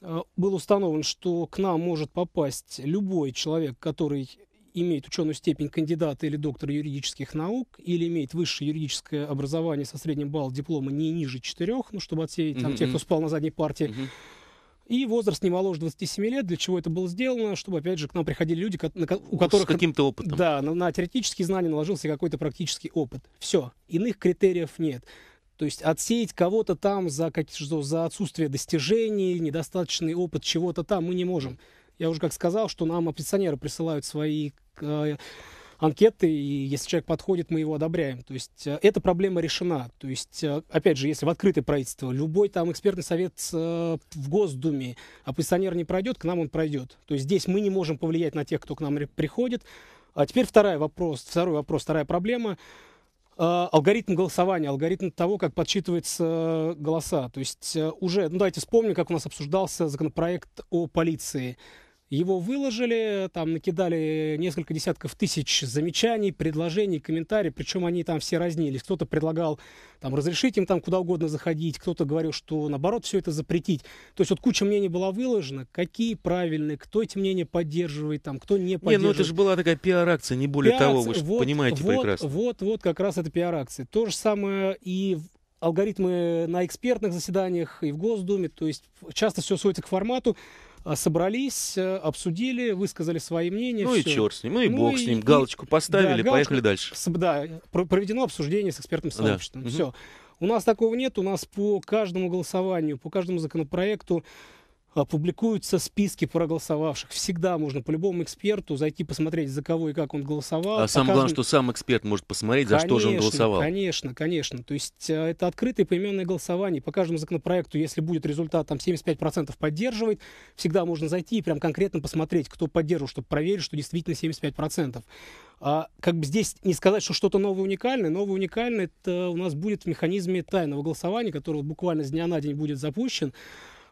э, был установлен, что к нам может попасть любой человек, который имеет ученую степень кандидата или доктора юридических наук, или имеет высшее юридическое образование со средним баллом диплома не ниже четырех, ну, чтобы отсеять mm-hmm. тех, кто спал на задней партии. Mm-hmm и возраст не моложе 27 лет. Для чего это было сделано? Чтобы, опять же, к нам приходили люди, у которых... С каким-то опытом. Да, на, на теоретические знания наложился какой-то практический опыт. Все. Иных критериев нет. То есть отсеять кого-то там за, как, за отсутствие достижений, недостаточный опыт чего-то там мы не можем. Я уже как сказал, что нам оппозиционеры присылают свои э, анкеты, и если человек подходит, мы его одобряем. То есть э, эта проблема решена. То есть, э, опять же, если в открытое правительство, любой там экспертный совет э, в Госдуме, оппозиционер а не пройдет, к нам он пройдет. То есть здесь мы не можем повлиять на тех, кто к нам приходит. А теперь второй вопрос, второй вопрос, вторая проблема алгоритм голосования, алгоритм того, как подсчитываются голоса. То есть уже, ну давайте вспомним, как у нас обсуждался законопроект о полиции. Его выложили, там накидали несколько десятков тысяч замечаний, предложений, комментариев, причем они там все разнились. Кто-то предлагал там разрешить им там куда угодно заходить, кто-то говорил, что наоборот все это запретить. То есть вот куча мнений была выложена, какие правильные, кто эти мнения поддерживает, там, кто не поддерживает. Не, ну это же была такая пиар-акция, не более пиар того, вы же вот, понимаете вот, прекрасно. Вот, вот как раз это пиар-акция. То же самое и алгоритмы на экспертных заседаниях и в Госдуме, то есть часто все сводится к формату, а, собрались, э, обсудили, высказали свои мнения. Ну все. и черт с ним, ну и ну бог и, с ним, галочку поставили, да, поехали галочка, дальше. Да, проведено обсуждение с экспертным сообществом. Да. Все. Угу. У нас такого нет, у нас по каждому голосованию, по каждому законопроекту опубликуются списки проголосовавших. Всегда можно по любому эксперту зайти посмотреть, за кого и как он голосовал. А самое главное, что сам эксперт может посмотреть, конечно, за что же он голосовал. Конечно, конечно. То есть э, это открытое поименное голосование. По каждому законопроекту, если будет результат, там 75% поддерживает, всегда можно зайти и прям конкретно посмотреть, кто поддерживал, чтобы проверить, что действительно 75%. А, как бы здесь не сказать, что что-то новое уникальное. Новое уникальное это у нас будет в механизме тайного голосования, который буквально с дня на день будет запущен.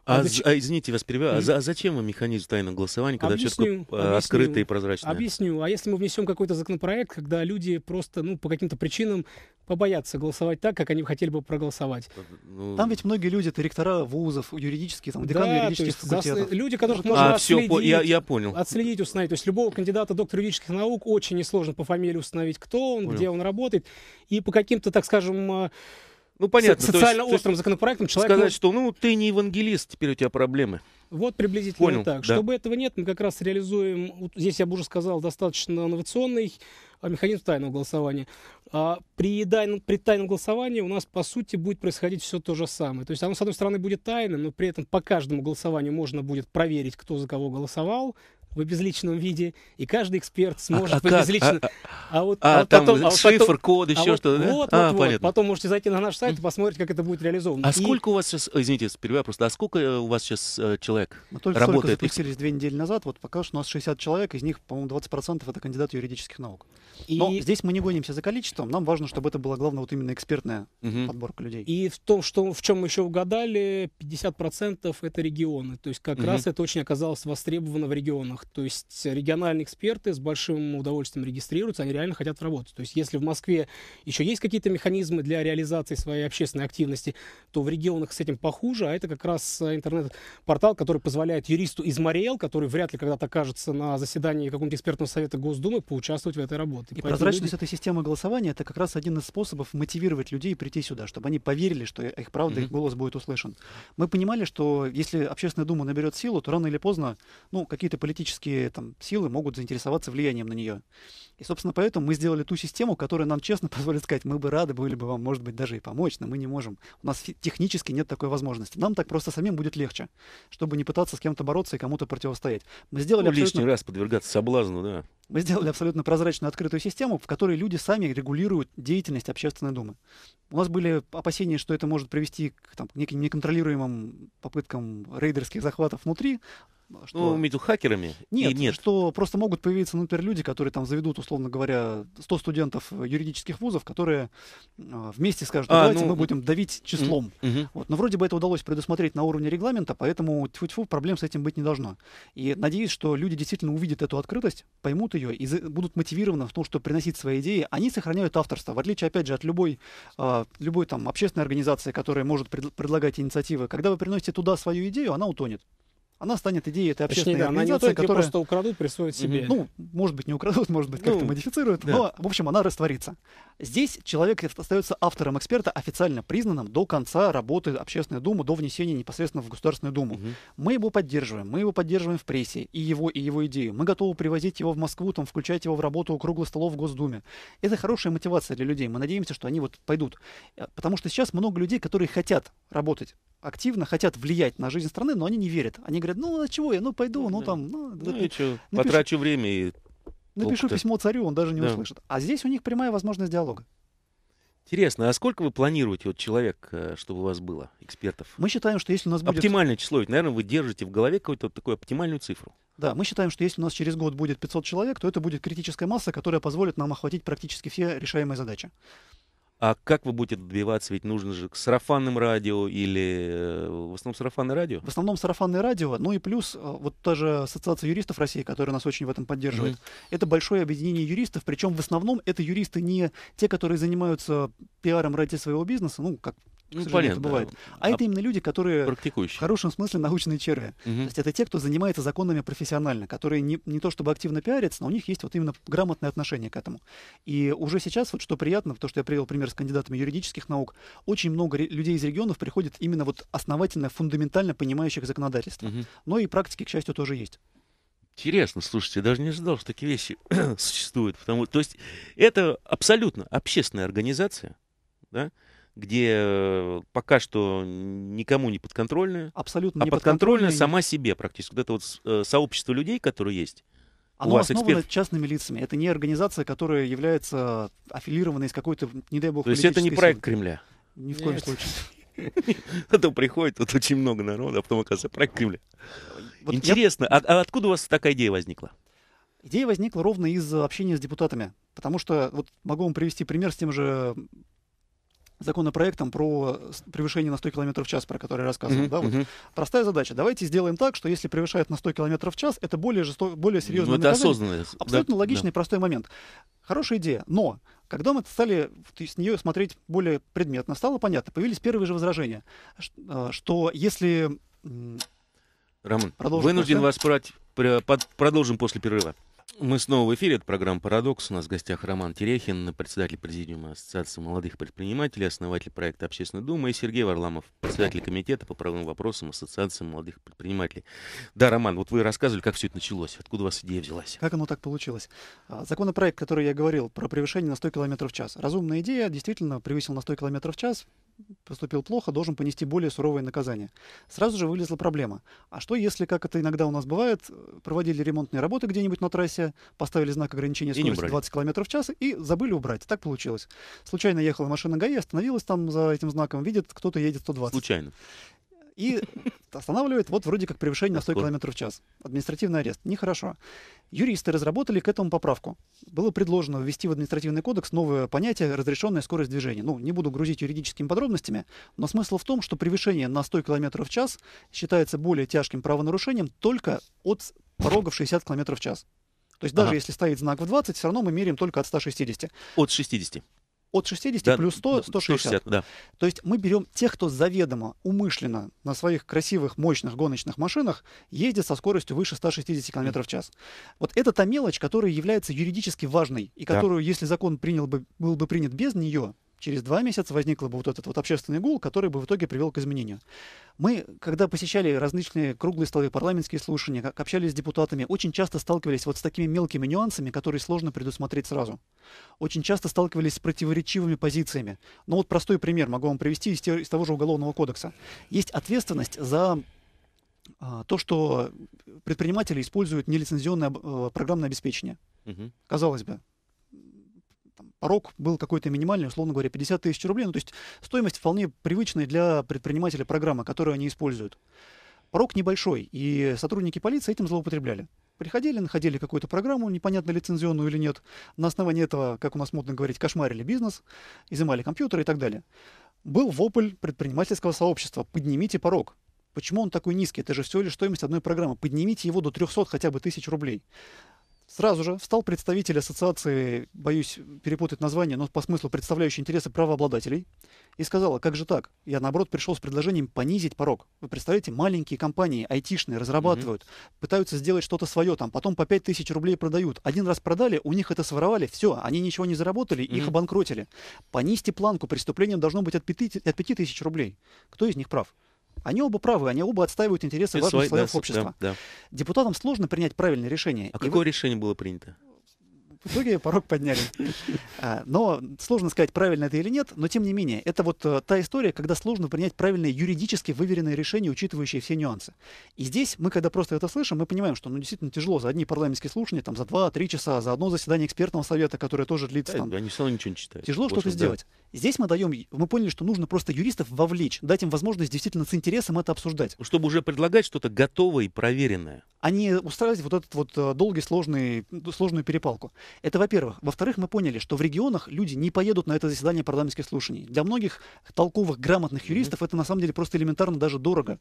А, а, зач... А, извините, вас перебиваю. А, а зачем вам механизм тайного голосования, когда объясню, все такое а, открыто и прозрачно? Объясню. А если мы внесем какой-то законопроект, когда люди просто, ну, по каким-то причинам побоятся голосовать так, как они хотели бы проголосовать? Э, ну... Там ведь многие люди, это ректора вузов, юридические, там, деканы да, юридических факультетов. За... Люди, которых можно а, отследить, все, я, я понял. отследить, установить. То есть любого кандидата доктора юридических наук очень несложно по фамилии установить, кто он, понял. где он работает. И по каким-то, так скажем, а, ну, понятно. Со- социально есть, острым законопроектом человек... Сказать, может... что, ну, ты не евангелист, теперь у тебя проблемы. Вот приблизительно Понял, так. Да. Чтобы этого нет, мы как раз реализуем, вот здесь я бы уже сказал, достаточно инновационный а, механизм тайного голосования. А при, тайном, при тайном голосовании у нас, по сути, будет происходить все то же самое. То есть оно, с одной стороны, будет тайным, но при этом по каждому голосованию можно будет проверить, кто за кого голосовал, в обезличенном виде, и каждый эксперт а, сможет а, в обезличенном... А, а, а, вот, а, вот а там потом, а шифр, потом, код, еще а что-то, да? Вот, а, вот, понятно. Потом можете зайти на наш сайт и посмотреть, как это будет реализовано. А и... сколько у вас сейчас, э, извините, перебиваю просто, а сколько э, у вас сейчас э, человек Мы только работает? Мы запустились две недели назад, вот пока что у нас 60 человек, из них, по-моему, 20% это кандидаты юридических наук. И... Но здесь мы не гонимся за количеством, нам важно, чтобы это была, главное, вот именно экспертная угу. подборка людей. И в том, что, в чем мы еще угадали, 50% это регионы, то есть как угу. раз это очень оказалось востребовано в регионах. То есть региональные эксперты с большим удовольствием регистрируются, они реально хотят работать. То есть если в Москве еще есть какие-то механизмы для реализации своей общественной активности, то в регионах с этим похуже, а это как раз э, интернет-портал, который позволяет юристу из Мариэл, который вряд ли когда-то окажется на заседании какого-нибудь экспертного совета Госдумы, поучаствовать в этой работе. И, прозрачность люди... этой системы голосования – это как раз один из способов мотивировать людей прийти сюда, чтобы они поверили, что их правда, их голос будет услышан. Мы понимали, что если общественная дума наберет силу, то рано или поздно ну, какие-то политические политические там, силы могут заинтересоваться влиянием на нее. И, собственно, поэтому мы сделали ту систему, которая нам честно позволит сказать, мы бы рады были бы вам, может быть, даже и помочь, но мы не можем. У нас технически нет такой возможности. Нам так просто самим будет легче, чтобы не пытаться с кем-то бороться и кому-то противостоять. Мы сделали ну, абсолютно... лишний раз подвергаться соблазну, да. Мы сделали абсолютно прозрачную открытую систему, в которой люди сами регулируют деятельность Общественной Думы. У нас были опасения, что это может привести к там, неким неконтролируемым попыткам рейдерских захватов внутри. Что... Ну, между хакерами? Нет, нет, что просто могут появиться, например, люди, которые там заведут, условно говоря, 100 студентов юридических вузов, которые э, вместе скажут, а, давайте ну... мы будем давить числом. Mm-hmm. Вот. Но вроде бы это удалось предусмотреть на уровне регламента, поэтому тьфу-тьфу, проблем с этим быть не должно. И надеюсь, что люди действительно увидят эту открытость, поймут ее и за... будут мотивированы в том, что приносить свои идеи. Они сохраняют авторство, в отличие, опять же, от любой, э, любой там общественной организации, которая может пред... предлагать инициативы. Когда вы приносите туда свою идею, она утонет она станет идеей этой общественной Точнее, да, организации, она не которая... просто украдут, присвоят себе. Ну, может быть, не украдут, может быть, как-то ну, модифицируют, да. но, в общем, она растворится. Здесь человек остается автором эксперта, официально признанным до конца работы Общественной Думы, до внесения непосредственно в Государственную Думу. mm Мы его поддерживаем, мы его поддерживаем в прессе, и его, и его идею. Мы готовы привозить его в Москву, там, включать его в работу круглых столов в Госдуме. Это хорошая мотивация для людей. Мы надеемся, что они вот пойдут. Э, потому что сейчас много людей, которые хотят работать активно хотят влиять на жизнь страны, но они не верят. Они говорят, ну, а чего я, ну, пойду, ну, ну там... Ну, ну и что, напишу, потрачу время и... Напишу письмо царю, он даже не да. услышит. А здесь у них прямая возможность диалога. Интересно, а сколько вы планируете вот человек, э, чтобы у вас было, экспертов? Мы считаем, что если у нас будет... Оптимальное число, ведь, наверное, вы держите в голове какую-то вот такую оптимальную цифру. Да, мы считаем, что если у нас через год будет 500 человек, то это будет критическая масса, которая позволит нам охватить практически все решаемые задачи. А как вы будете добиваться? Ведь нужно же к сарафанным радио или э, в основном сарафанное радио? В основном сарафанное радио. Ну и плюс э, вот та же Ассоциация юристов России, которая нас очень в этом поддерживает. Mm-hmm. Это большое объединение юристов. Причем в основном это юристы не те, которые занимаются пиаром ради своего бизнеса, ну как ну, понятно, это бывает. А, а это а именно люди, которые практикующие. в хорошем смысле научные черви. Угу. То есть это те, кто занимается законами профессионально, которые не, не то чтобы активно пиарятся, но у них есть вот именно грамотное отношение к этому. И уже сейчас, вот что приятно, то, что я привел пример с кандидатами юридических наук, очень много людей из регионов приходит именно вот основательно, фундаментально понимающих законодательство. Угу. Но и практики, к счастью, тоже есть. Интересно, слушайте, я даже не ожидал, что такие вещи существуют. Потому... То есть это абсолютно общественная организация, да, где э, пока что никому не подконтрольная. Абсолютно а не подконтрольная, сама себе практически. Вот это вот э, сообщество людей, которые есть. Оно у вас основано эксперт... частными лицами. Это не организация, которая является аффилированной с какой-то, не дай бог, То есть это не проект силы. Кремля? Ни в коем случае. А то приходит тут очень много народа, а потом оказывается проект Кремля. Интересно, а, а откуда у вас такая идея возникла? Идея возникла ровно из общения с депутатами. Потому что, вот могу вам привести пример с тем же законопроектом про превышение на 100 км в час, про который я рассказывал. Mm-hmm. Да, вот. mm-hmm. Простая задача. Давайте сделаем так, что если превышает на 100 км в час, это более, жесток, более серьезное ну, это осознанное. Абсолютно да, логичный да. простой момент. Хорошая идея, но когда мы стали с нее смотреть более предметно, стало понятно, появились первые же возражения, э, что если... Роман, Продолжим вынужден после... вас прать, продолжим после перерыва. Мы снова в эфире. от программы «Парадокс». У нас в гостях Роман Терехин, председатель Президиума Ассоциации молодых предпринимателей, основатель проекта «Общественная дума» и Сергей Варламов, председатель Комитета по правовым вопросам Ассоциации молодых предпринимателей. Да, Роман, вот вы рассказывали, как все это началось. Откуда у вас идея взялась? Как оно так получилось? А, законопроект, который я говорил, про превышение на 100 км в час. Разумная идея, действительно, превысил на 100 км в час поступил плохо, должен понести более суровое наказание. Сразу же вылезла проблема. А что если, как это иногда у нас бывает, э, проводили ремонтные работы где-нибудь на трассе, поставили знак ограничения скорости 20 км в час и забыли убрать? Так получилось. Случайно ехала машина ГАИ, остановилась там за этим знаком, видит, кто-то едет 120. Случайно. И останавливает вот вроде как превышение на 100 км в час. Административный арест. Нехорошо. Юристы разработали к этому поправку. Было предложено ввести в административный кодекс новое понятие «разрешенная скорость движения». Ну, не буду грузить юридическими подробностями, но смысл в том, что превышение на 100 км в час считается более тяжким правонарушением только от порога в 60 км в час. То есть даже ага. если стоит знак в 20, все равно мы меряем только от 160. От 60 от 60 да, плюс 100, 160. 160 да. То есть мы берем тех, кто заведомо, умышленно на своих красивых, мощных гоночных машинах ездит со скоростью выше 160 км в час. Вот это та мелочь, которая является юридически важной, и которую, да. если закон принял бы, был бы принят без нее, через два месяца возникла бы вот этот вот общественный гул, который бы в итоге привел к изменению. Мы, когда посещали различные круглые столы, парламентские слушания, как общались с депутатами, очень часто сталкивались вот с такими мелкими нюансами, которые сложно предусмотреть сразу. Очень часто сталкивались с противоречивыми позициями. Ну вот простой пример могу вам привести из, те, из того же Уголовного кодекса. Есть ответственность за а, то, что предприниматели используют нелицензионное э, программное обеспечение. Угу. Казалось бы, порог был какой-то минимальный, условно говоря, 50 тысяч рублей. Ну, то есть стоимость вполне привычная для предпринимателя программы, которую они используют. Порог небольшой, и сотрудники полиции этим злоупотребляли. Приходили, находили какую-то программу, непонятно лицензионную или нет. На основании этого, как у нас модно говорить, кошмарили бизнес, изымали компьютеры и так далее. Был вопль предпринимательского сообщества «Поднимите порог». Почему он такой низкий? Это же всего лишь стоимость одной программы. Поднимите его до 300 хотя бы тысяч рублей. Сразу же встал представитель ассоциации, боюсь перепутать название, но по смыслу представляющий интересы правообладателей, и сказала, как же так? Я, наоборот, пришел с предложением понизить порог. Вы представляете, маленькие компании, айтишные, разрабатывают, угу. пытаются сделать что-то свое там, потом по 5000 рублей продают. Один раз продали, у них это своровали, все, они ничего не заработали, угу. их обанкротили. Понизьте планку, преступлением должно быть от 5000 рублей. Кто из них прав? Они оба правы, они оба отстаивают интересы важных слоев да, общества. Да, да. Депутатам сложно принять правильное решение. А и какое вы... решение было принято? В итоге порог подняли. А, но сложно сказать, правильно это или нет, но тем не менее, это вот э, та история, когда сложно принять правильное юридически выверенное решение, учитывающее все нюансы. И здесь мы, когда просто это слышим, мы понимаем, что ну, действительно тяжело за одни парламентские слушания, там, за 2-3 часа, за одно заседание экспертного совета, которое тоже длится там. Они все равно ничего не читают. Тяжело что-то сделать. Здесь мы даем, мы поняли, что нужно просто юристов вовлечь, дать им возможность действительно с интересом это обсуждать. Ну, чтобы уже предлагать что-то готовое и проверенное. Они а устраивать вот этот вот э, долгий, сложный, сложную перепалку. Это во-первых. Во-вторых, мы поняли, что в регионах люди не поедут на это заседание парламентских слушаний. Для многих толковых, грамотных юристов mm-hmm. это на самом деле просто элементарно даже дорого.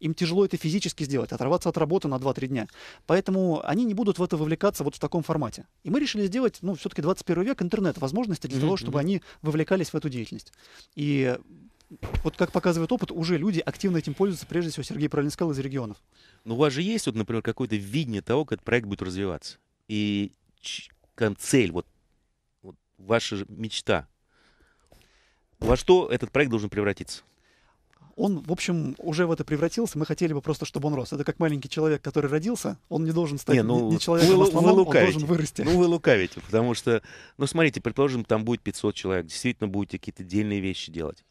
Им тяжело это физически сделать, оторваться от работы на 2-3 дня. Поэтому они не будут в это вовлекаться вот в таком формате. И мы решили сделать, ну, все-таки 21 век, интернет, возможности для mm-hmm. того, чтобы они вовлекались в эту деятельность. И вот как показывает опыт, уже люди активно этим пользуются, прежде всего, Сергей правильно сказал, из регионов. Ну у вас же есть, вот, например, какое-то видение того, как этот проект будет развиваться. И цель, вот, вот ваша мечта? Во что этот проект должен превратиться? он, в общем, уже в это превратился. Мы хотели бы просто, чтобы он рос. Это как маленький человек, который родился, он не должен стать не, ну, не человеком, вы, основном, вы он должен вырасти. Ну, вы лукавите, потому что, ну, смотрите, предположим, там будет 500 человек, действительно будете какие-то дельные вещи делать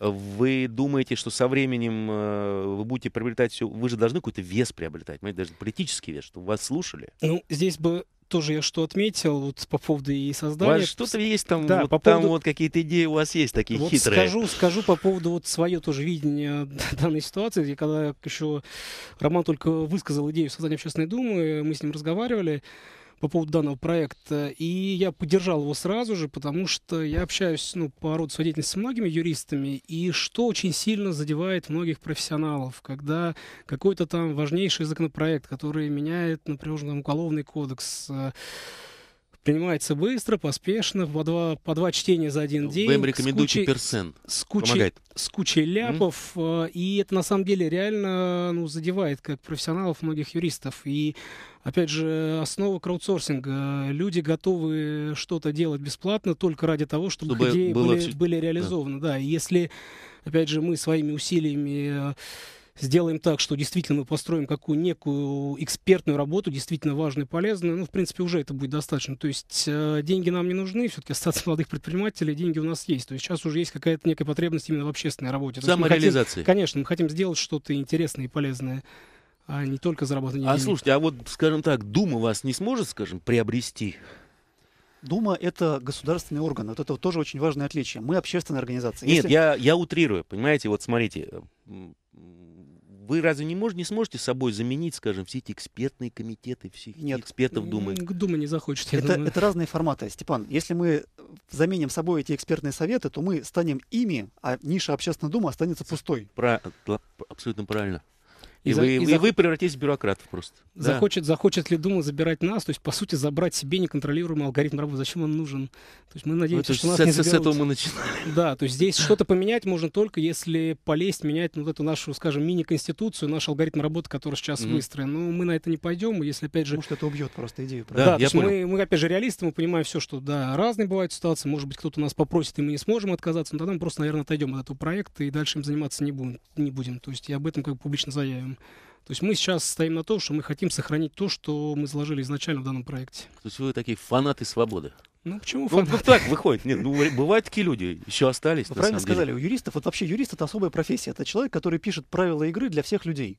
вы думаете, что со временем э, вы будете приобретать все, вы же должны какой-то вес приобретать, понимаете, даже политический вес, чтобы вас слушали. Ну, здесь бы тоже я что отметил вот по поводу и создания. У вас что-то есть там, да, вот, по поводу... там вот какие-то идеи у вас есть такие вот хитрые. Скажу, скажу по поводу вот свое тоже видение данной ситуации. Я когда еще Роман только высказал идею создания общественной думы, мы с ним разговаривали, по поводу данного проекта. И я поддержал его сразу же, потому что я общаюсь ну, по роду своей деятельности с многими юристами, и что очень сильно задевает многих профессионалов, когда какой-то там важнейший законопроект, который меняет, например, уголовный кодекс, э, принимается быстро, поспешно, по два, по два чтения за один день. Вы им рекомендуете персен. С кучей, Помогает. С кучей ляпов. Mm-hmm. И это на самом деле реально ну, задевает как профессионалов, многих юристов. И опять же, основа краудсорсинга. Люди готовы что-то делать бесплатно только ради того, чтобы, чтобы идеи было... были, были реализованы. Да. да. если, опять же, мы своими усилиями э, сделаем так, что действительно мы построим какую некую экспертную работу, действительно важную и полезную, ну, в принципе, уже это будет достаточно. То есть э, деньги нам не нужны, все-таки остаться молодых предпринимателей, деньги у нас есть. То есть сейчас уже есть какая-то некая потребность именно в общественной работе. Самореализации. Хотим, конечно, мы хотим сделать что-то интересное и полезное а не только зарабатывание а денег. А слушайте, а вот, скажем так, Дума вас не сможет, скажем, приобрести? Дума — это государственный орган. Вот это вот тоже очень важное отличие. Мы общественная организация. Нет, Если... я, я утрирую, понимаете? Вот смотрите, э, вы разве не, можете, не сможете собой заменить, скажем, все эти экспертные комитеты, всех Нет. экспертов Думы? К Думе не захочет. Это, это разные форматы. Степан, если мы заменим собой эти экспертные советы, то мы станем ими, а ниша общественной думы останется пустой. Про, абсолютно правильно. И, и, вы, и, и вы превратитесь в бюрократов просто. Захочет, да. захочет ли Дума забирать нас, то есть, по сути, забрать себе неконтролируемый алгоритм работы, зачем он нужен? То есть мы ну, надеемся, ну, что нас с, не заберут. С этого мы начинали. Да, то есть здесь что-то поменять можно только, если полезть менять ну, вот эту нашу, скажем, мини-конституцию, наш алгоритм работы, который сейчас mm-hmm. выстроен. Но мы на это не пойдем, если, опять же... Может, это убьет просто идею. Правда? Да, да я то мы, мы, опять же, реалисты, мы понимаем все, что, да, разные бывают ситуации, может быть, кто-то нас попросит, и мы не сможем отказаться, но ну, тогда мы просто, наверное, отойдем от этого проекта и дальше им заниматься не будем. Не будем. То есть я об этом как бы публично заявим. То есть мы сейчас стоим на том, что мы хотим сохранить то, что мы заложили изначально в данном проекте. То есть вы такие фанаты свободы? Ну почему ну, фанаты? Ну, так выходит. Нет, ну, бывают такие люди, еще остались. Вы правильно сказали, у юристов, вот вообще юрист это особая профессия. Это человек, который пишет правила игры для всех людей.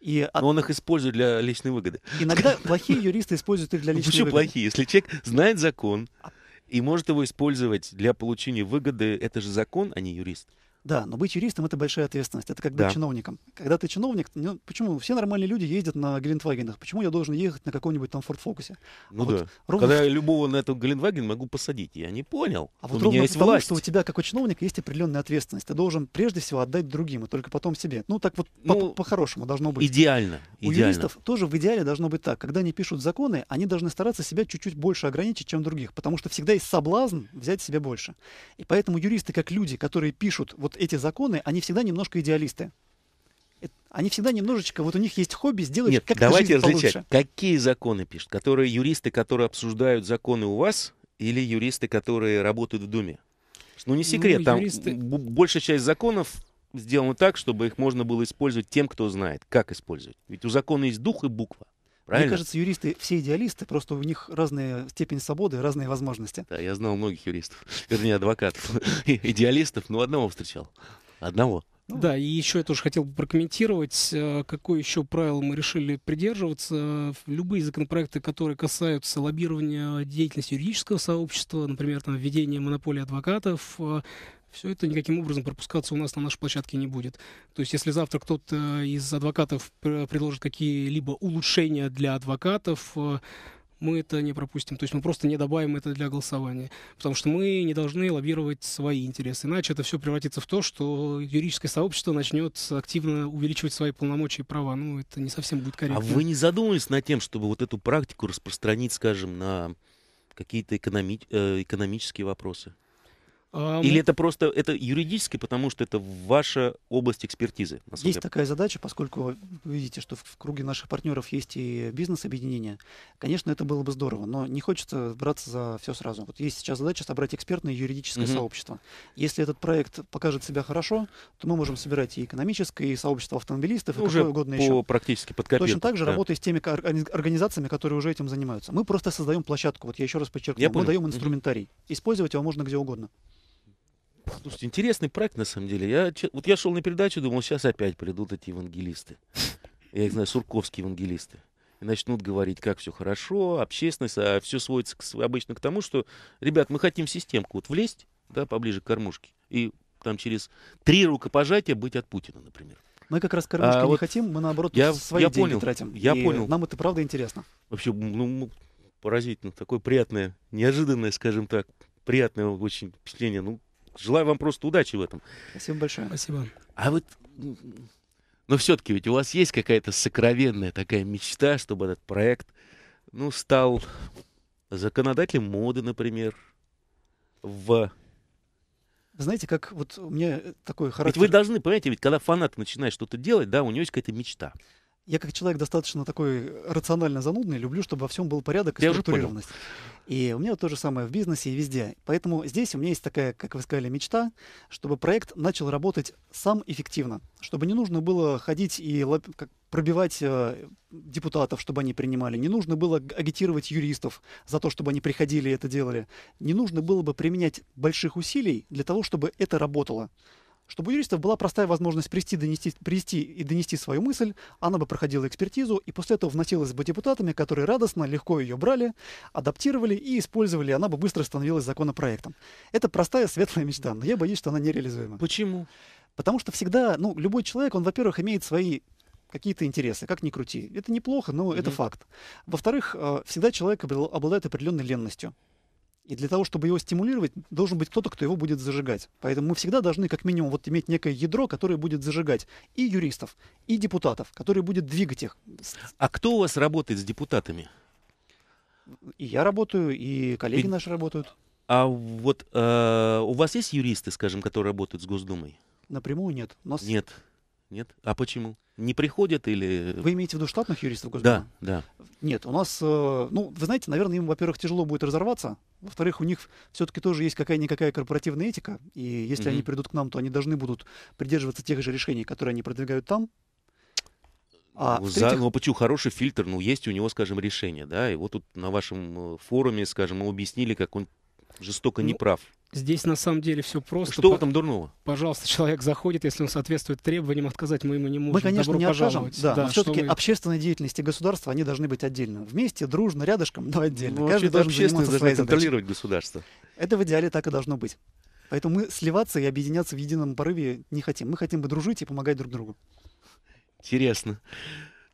И от... Но он их использует для личной выгоды. Иногда плохие юристы используют их для ну, личной почему выгоды. Почему плохие? Если человек знает закон а и может его использовать для получения выгоды, это же закон, а не юрист. Да, но быть юристом это большая ответственность. Это как быть да. чиновником. Когда ты чиновник, ну, почему все нормальные люди ездят на Гелендвагенах? Почему я должен ехать на каком-нибудь там Форд Фокусе? Ну а да. Вот ровно... Когда я любого на этот Гелендваген могу посадить, я не понял. А вот у ровно меня есть потому, власть. что у тебя, как у чиновника, есть определенная ответственность. Ты должен прежде всего отдать другим, и только потом себе. Ну, так вот ну, по-хорошему -по должно быть. Идеально. У идеально. юристов тоже в идеале должно быть так. Когда они пишут законы, они должны стараться себя чуть-чуть больше ограничить, чем других, потому что всегда есть соблазн взять себе больше. И поэтому юристы, как люди, которые пишут вот эти законы, они всегда немножко идеалисты. Э, они всегда немножечко, вот у них есть хобби сделать Нет, как давайте жизнь различать. Получше. Какие законы пишут? Которые юристы, которые обсуждают законы у вас, или юристы, которые работают в Думе? Ну не ну, секрет, ну, там юристы... большая часть законов сделана так, чтобы их можно было использовать тем, кто знает, как использовать. Ведь у закона есть дух и буква. Правильно? Мне кажется, юристы все идеалисты, просто у них разная степень свободы, разные возможности. Да, я знал многих юристов, вернее, адвокатов, идеалистов, но одного встречал. Одного. Ну, да, и еще я тоже хотел бы прокомментировать, э, какое еще правило мы решили придерживаться. Любые законопроекты, которые касаются лоббирования деятельности юридического сообщества, например, там, введение монополии адвокатов, э, все это никаким образом пропускаться у нас на нашей площадке не будет. То есть, если завтра кто-то из адвокатов предложит какие-либо улучшения для адвокатов, э, мы это не пропустим. То есть мы просто не добавим это для голосования. Потому что мы не должны лоббировать свои интересы. Иначе это все превратится в то, что юридическое сообщество начнет активно увеличивать свои полномочия и права. Ну, это не совсем будет а корректно. А вы не задумывались над тем, чтобы вот эту практику распространить, скажем, на какие-то экономи- э, экономические вопросы? Или это просто это юридически, потому что это ваша область экспертизы? Есть я... такая задача, поскольку вы видите, что в, в круге наших партнеров есть и бизнес-объединения. Конечно, это было бы здорово, но не хочется браться за все сразу. Вот есть сейчас задача собрать экспертное юридическое uh-huh. сообщество. Если этот проект покажет себя хорошо, то мы можем собирать и экономическое, и сообщество автомобилистов, ну, и уже какое угодно по, еще. практически под копирку. Точно так же да. работая с теми организациями, которые уже этим занимаются. Мы просто создаем площадку. Вот я еще раз подчеркну, я мы понял. даем инструментарий. Uh-huh. Использовать его можно где угодно. Слушайте, интересный проект, на самом деле. Я, вот я шел на передачу, думал, сейчас опять придут эти евангелисты. Я их знаю, сурковские евангелисты. И начнут говорить, как все хорошо, общественность, а все сводится к, обычно к тому, что, ребят, мы хотим в системку вот влезть, да, поближе к кормушке, и там через три рукопожатия быть от Путина, например. Мы как раз кормушки а не вот хотим, мы наоборот я, свои я деньги понял, тратим. Я и понял. Нам это правда интересно. Вообще, ну, поразительно, такое приятное, неожиданное, скажем так, приятное очень впечатление. Ну, Желаю вам просто удачи в этом. Спасибо большое. Спасибо. А вот но ну, ну, все-таки ведь у вас есть какая-то сокровенная такая мечта, чтобы этот проект, ну, стал законодателем моды, например, в... Знаете, как вот у меня такой характер... Ведь вы должны, понимаете, ведь когда фанат начинает что-то делать, да, у него есть какая-то мечта. Я как человек достаточно такой рационально занудный, люблю, чтобы во всем был порядок и Я структурированность. Уже понял. И у меня то же самое в бизнесе и везде. Поэтому здесь у меня есть такая, как вы сказали, мечта, чтобы проект начал работать сам эффективно, чтобы не нужно было ходить и пробивать э, депутатов, чтобы они принимали. Не нужно было агитировать юристов за то, чтобы они приходили и это делали. Не нужно было бы применять больших усилий для того, чтобы это работало. Чтобы у юристов была простая возможность привести, донести, привести и донести свою мысль, она бы проходила экспертизу и после этого вносилась бы депутатами, которые радостно, легко ее брали, адаптировали и использовали, и она бы быстро становилась законопроектом. Это простая, светлая мечта, но я боюсь, что она нереализуема. Почему? Потому что всегда, ну, любой человек, он, во-первых, имеет свои какие-то интересы, как ни крути. Это неплохо, но mm-hmm. это факт. Во-вторых, э, всегда человек обладает определенной ленностью. И для того, чтобы его стимулировать, должен быть кто-то, кто его будет зажигать. Поэтому мы всегда должны как минимум вот иметь некое ядро, которое будет зажигать и юристов, и депутатов, которые будет двигать их. А кто у вас работает с депутатами? И я работаю, и коллеги и... наши работают. А вот э, у вас есть юристы, скажем, которые работают с Госдумой? Напрямую нет. У нас... Нет. Нет? А почему? Не приходят или... Вы имеете в виду штатных юристов Госдумы? Да, да. Нет, у нас, э, ну, вы знаете, наверное, им, во-первых, тяжело будет разорваться, во-вторых, у них все-таки тоже есть какая-никакая корпоративная этика, и если mm они придут к нам, то они должны будут придерживаться тех же решений, которые они продвигают там, а ну, За, ну, почему хороший фильтр, ну, есть у него, скажем, решение, да, и вот тут на вашем э, форуме, скажем, мы объяснили, как он жестоко ну, неправ. Здесь на самом деле все просто. Что в этом дурного? Пожалуйста, человек заходит, если он соответствует требованиям, отказать мы ему не можем. Мы, конечно, Добро не пожаловать. откажем, да, да, но все-таки мы... общественной деятельности государства, они должны быть отдельно. Вместе, дружно, рядышком, но отдельно. Ну, Каждый должен общественность должна контролировать государство. Это в идеале так и должно быть. Поэтому мы сливаться и объединяться в едином порыве не хотим. Мы хотим бы дружить и помогать друг другу. Интересно.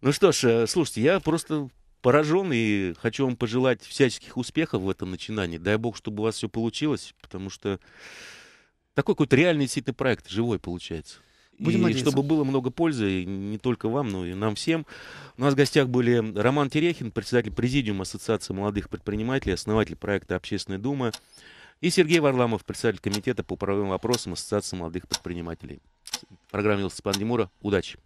Ну что ж, э, слушайте, я просто поражен и хочу вам пожелать всяческих успехов в этом начинании. Дай бог, чтобы у вас все получилось, потому что такой какой-то реальный действительно проект, живой получается. Будем и надеяться. чтобы было много пользы и не только вам, но и нам всем. У нас в гостях были Роман Терехин, председатель Президиума Ассоциации молодых предпринимателей, основатель проекта «Общественная дума», и Сергей Варламов, председатель Комитета по правовым вопросам Ассоциации молодых предпринимателей. Программа Степан Демура. Удачи!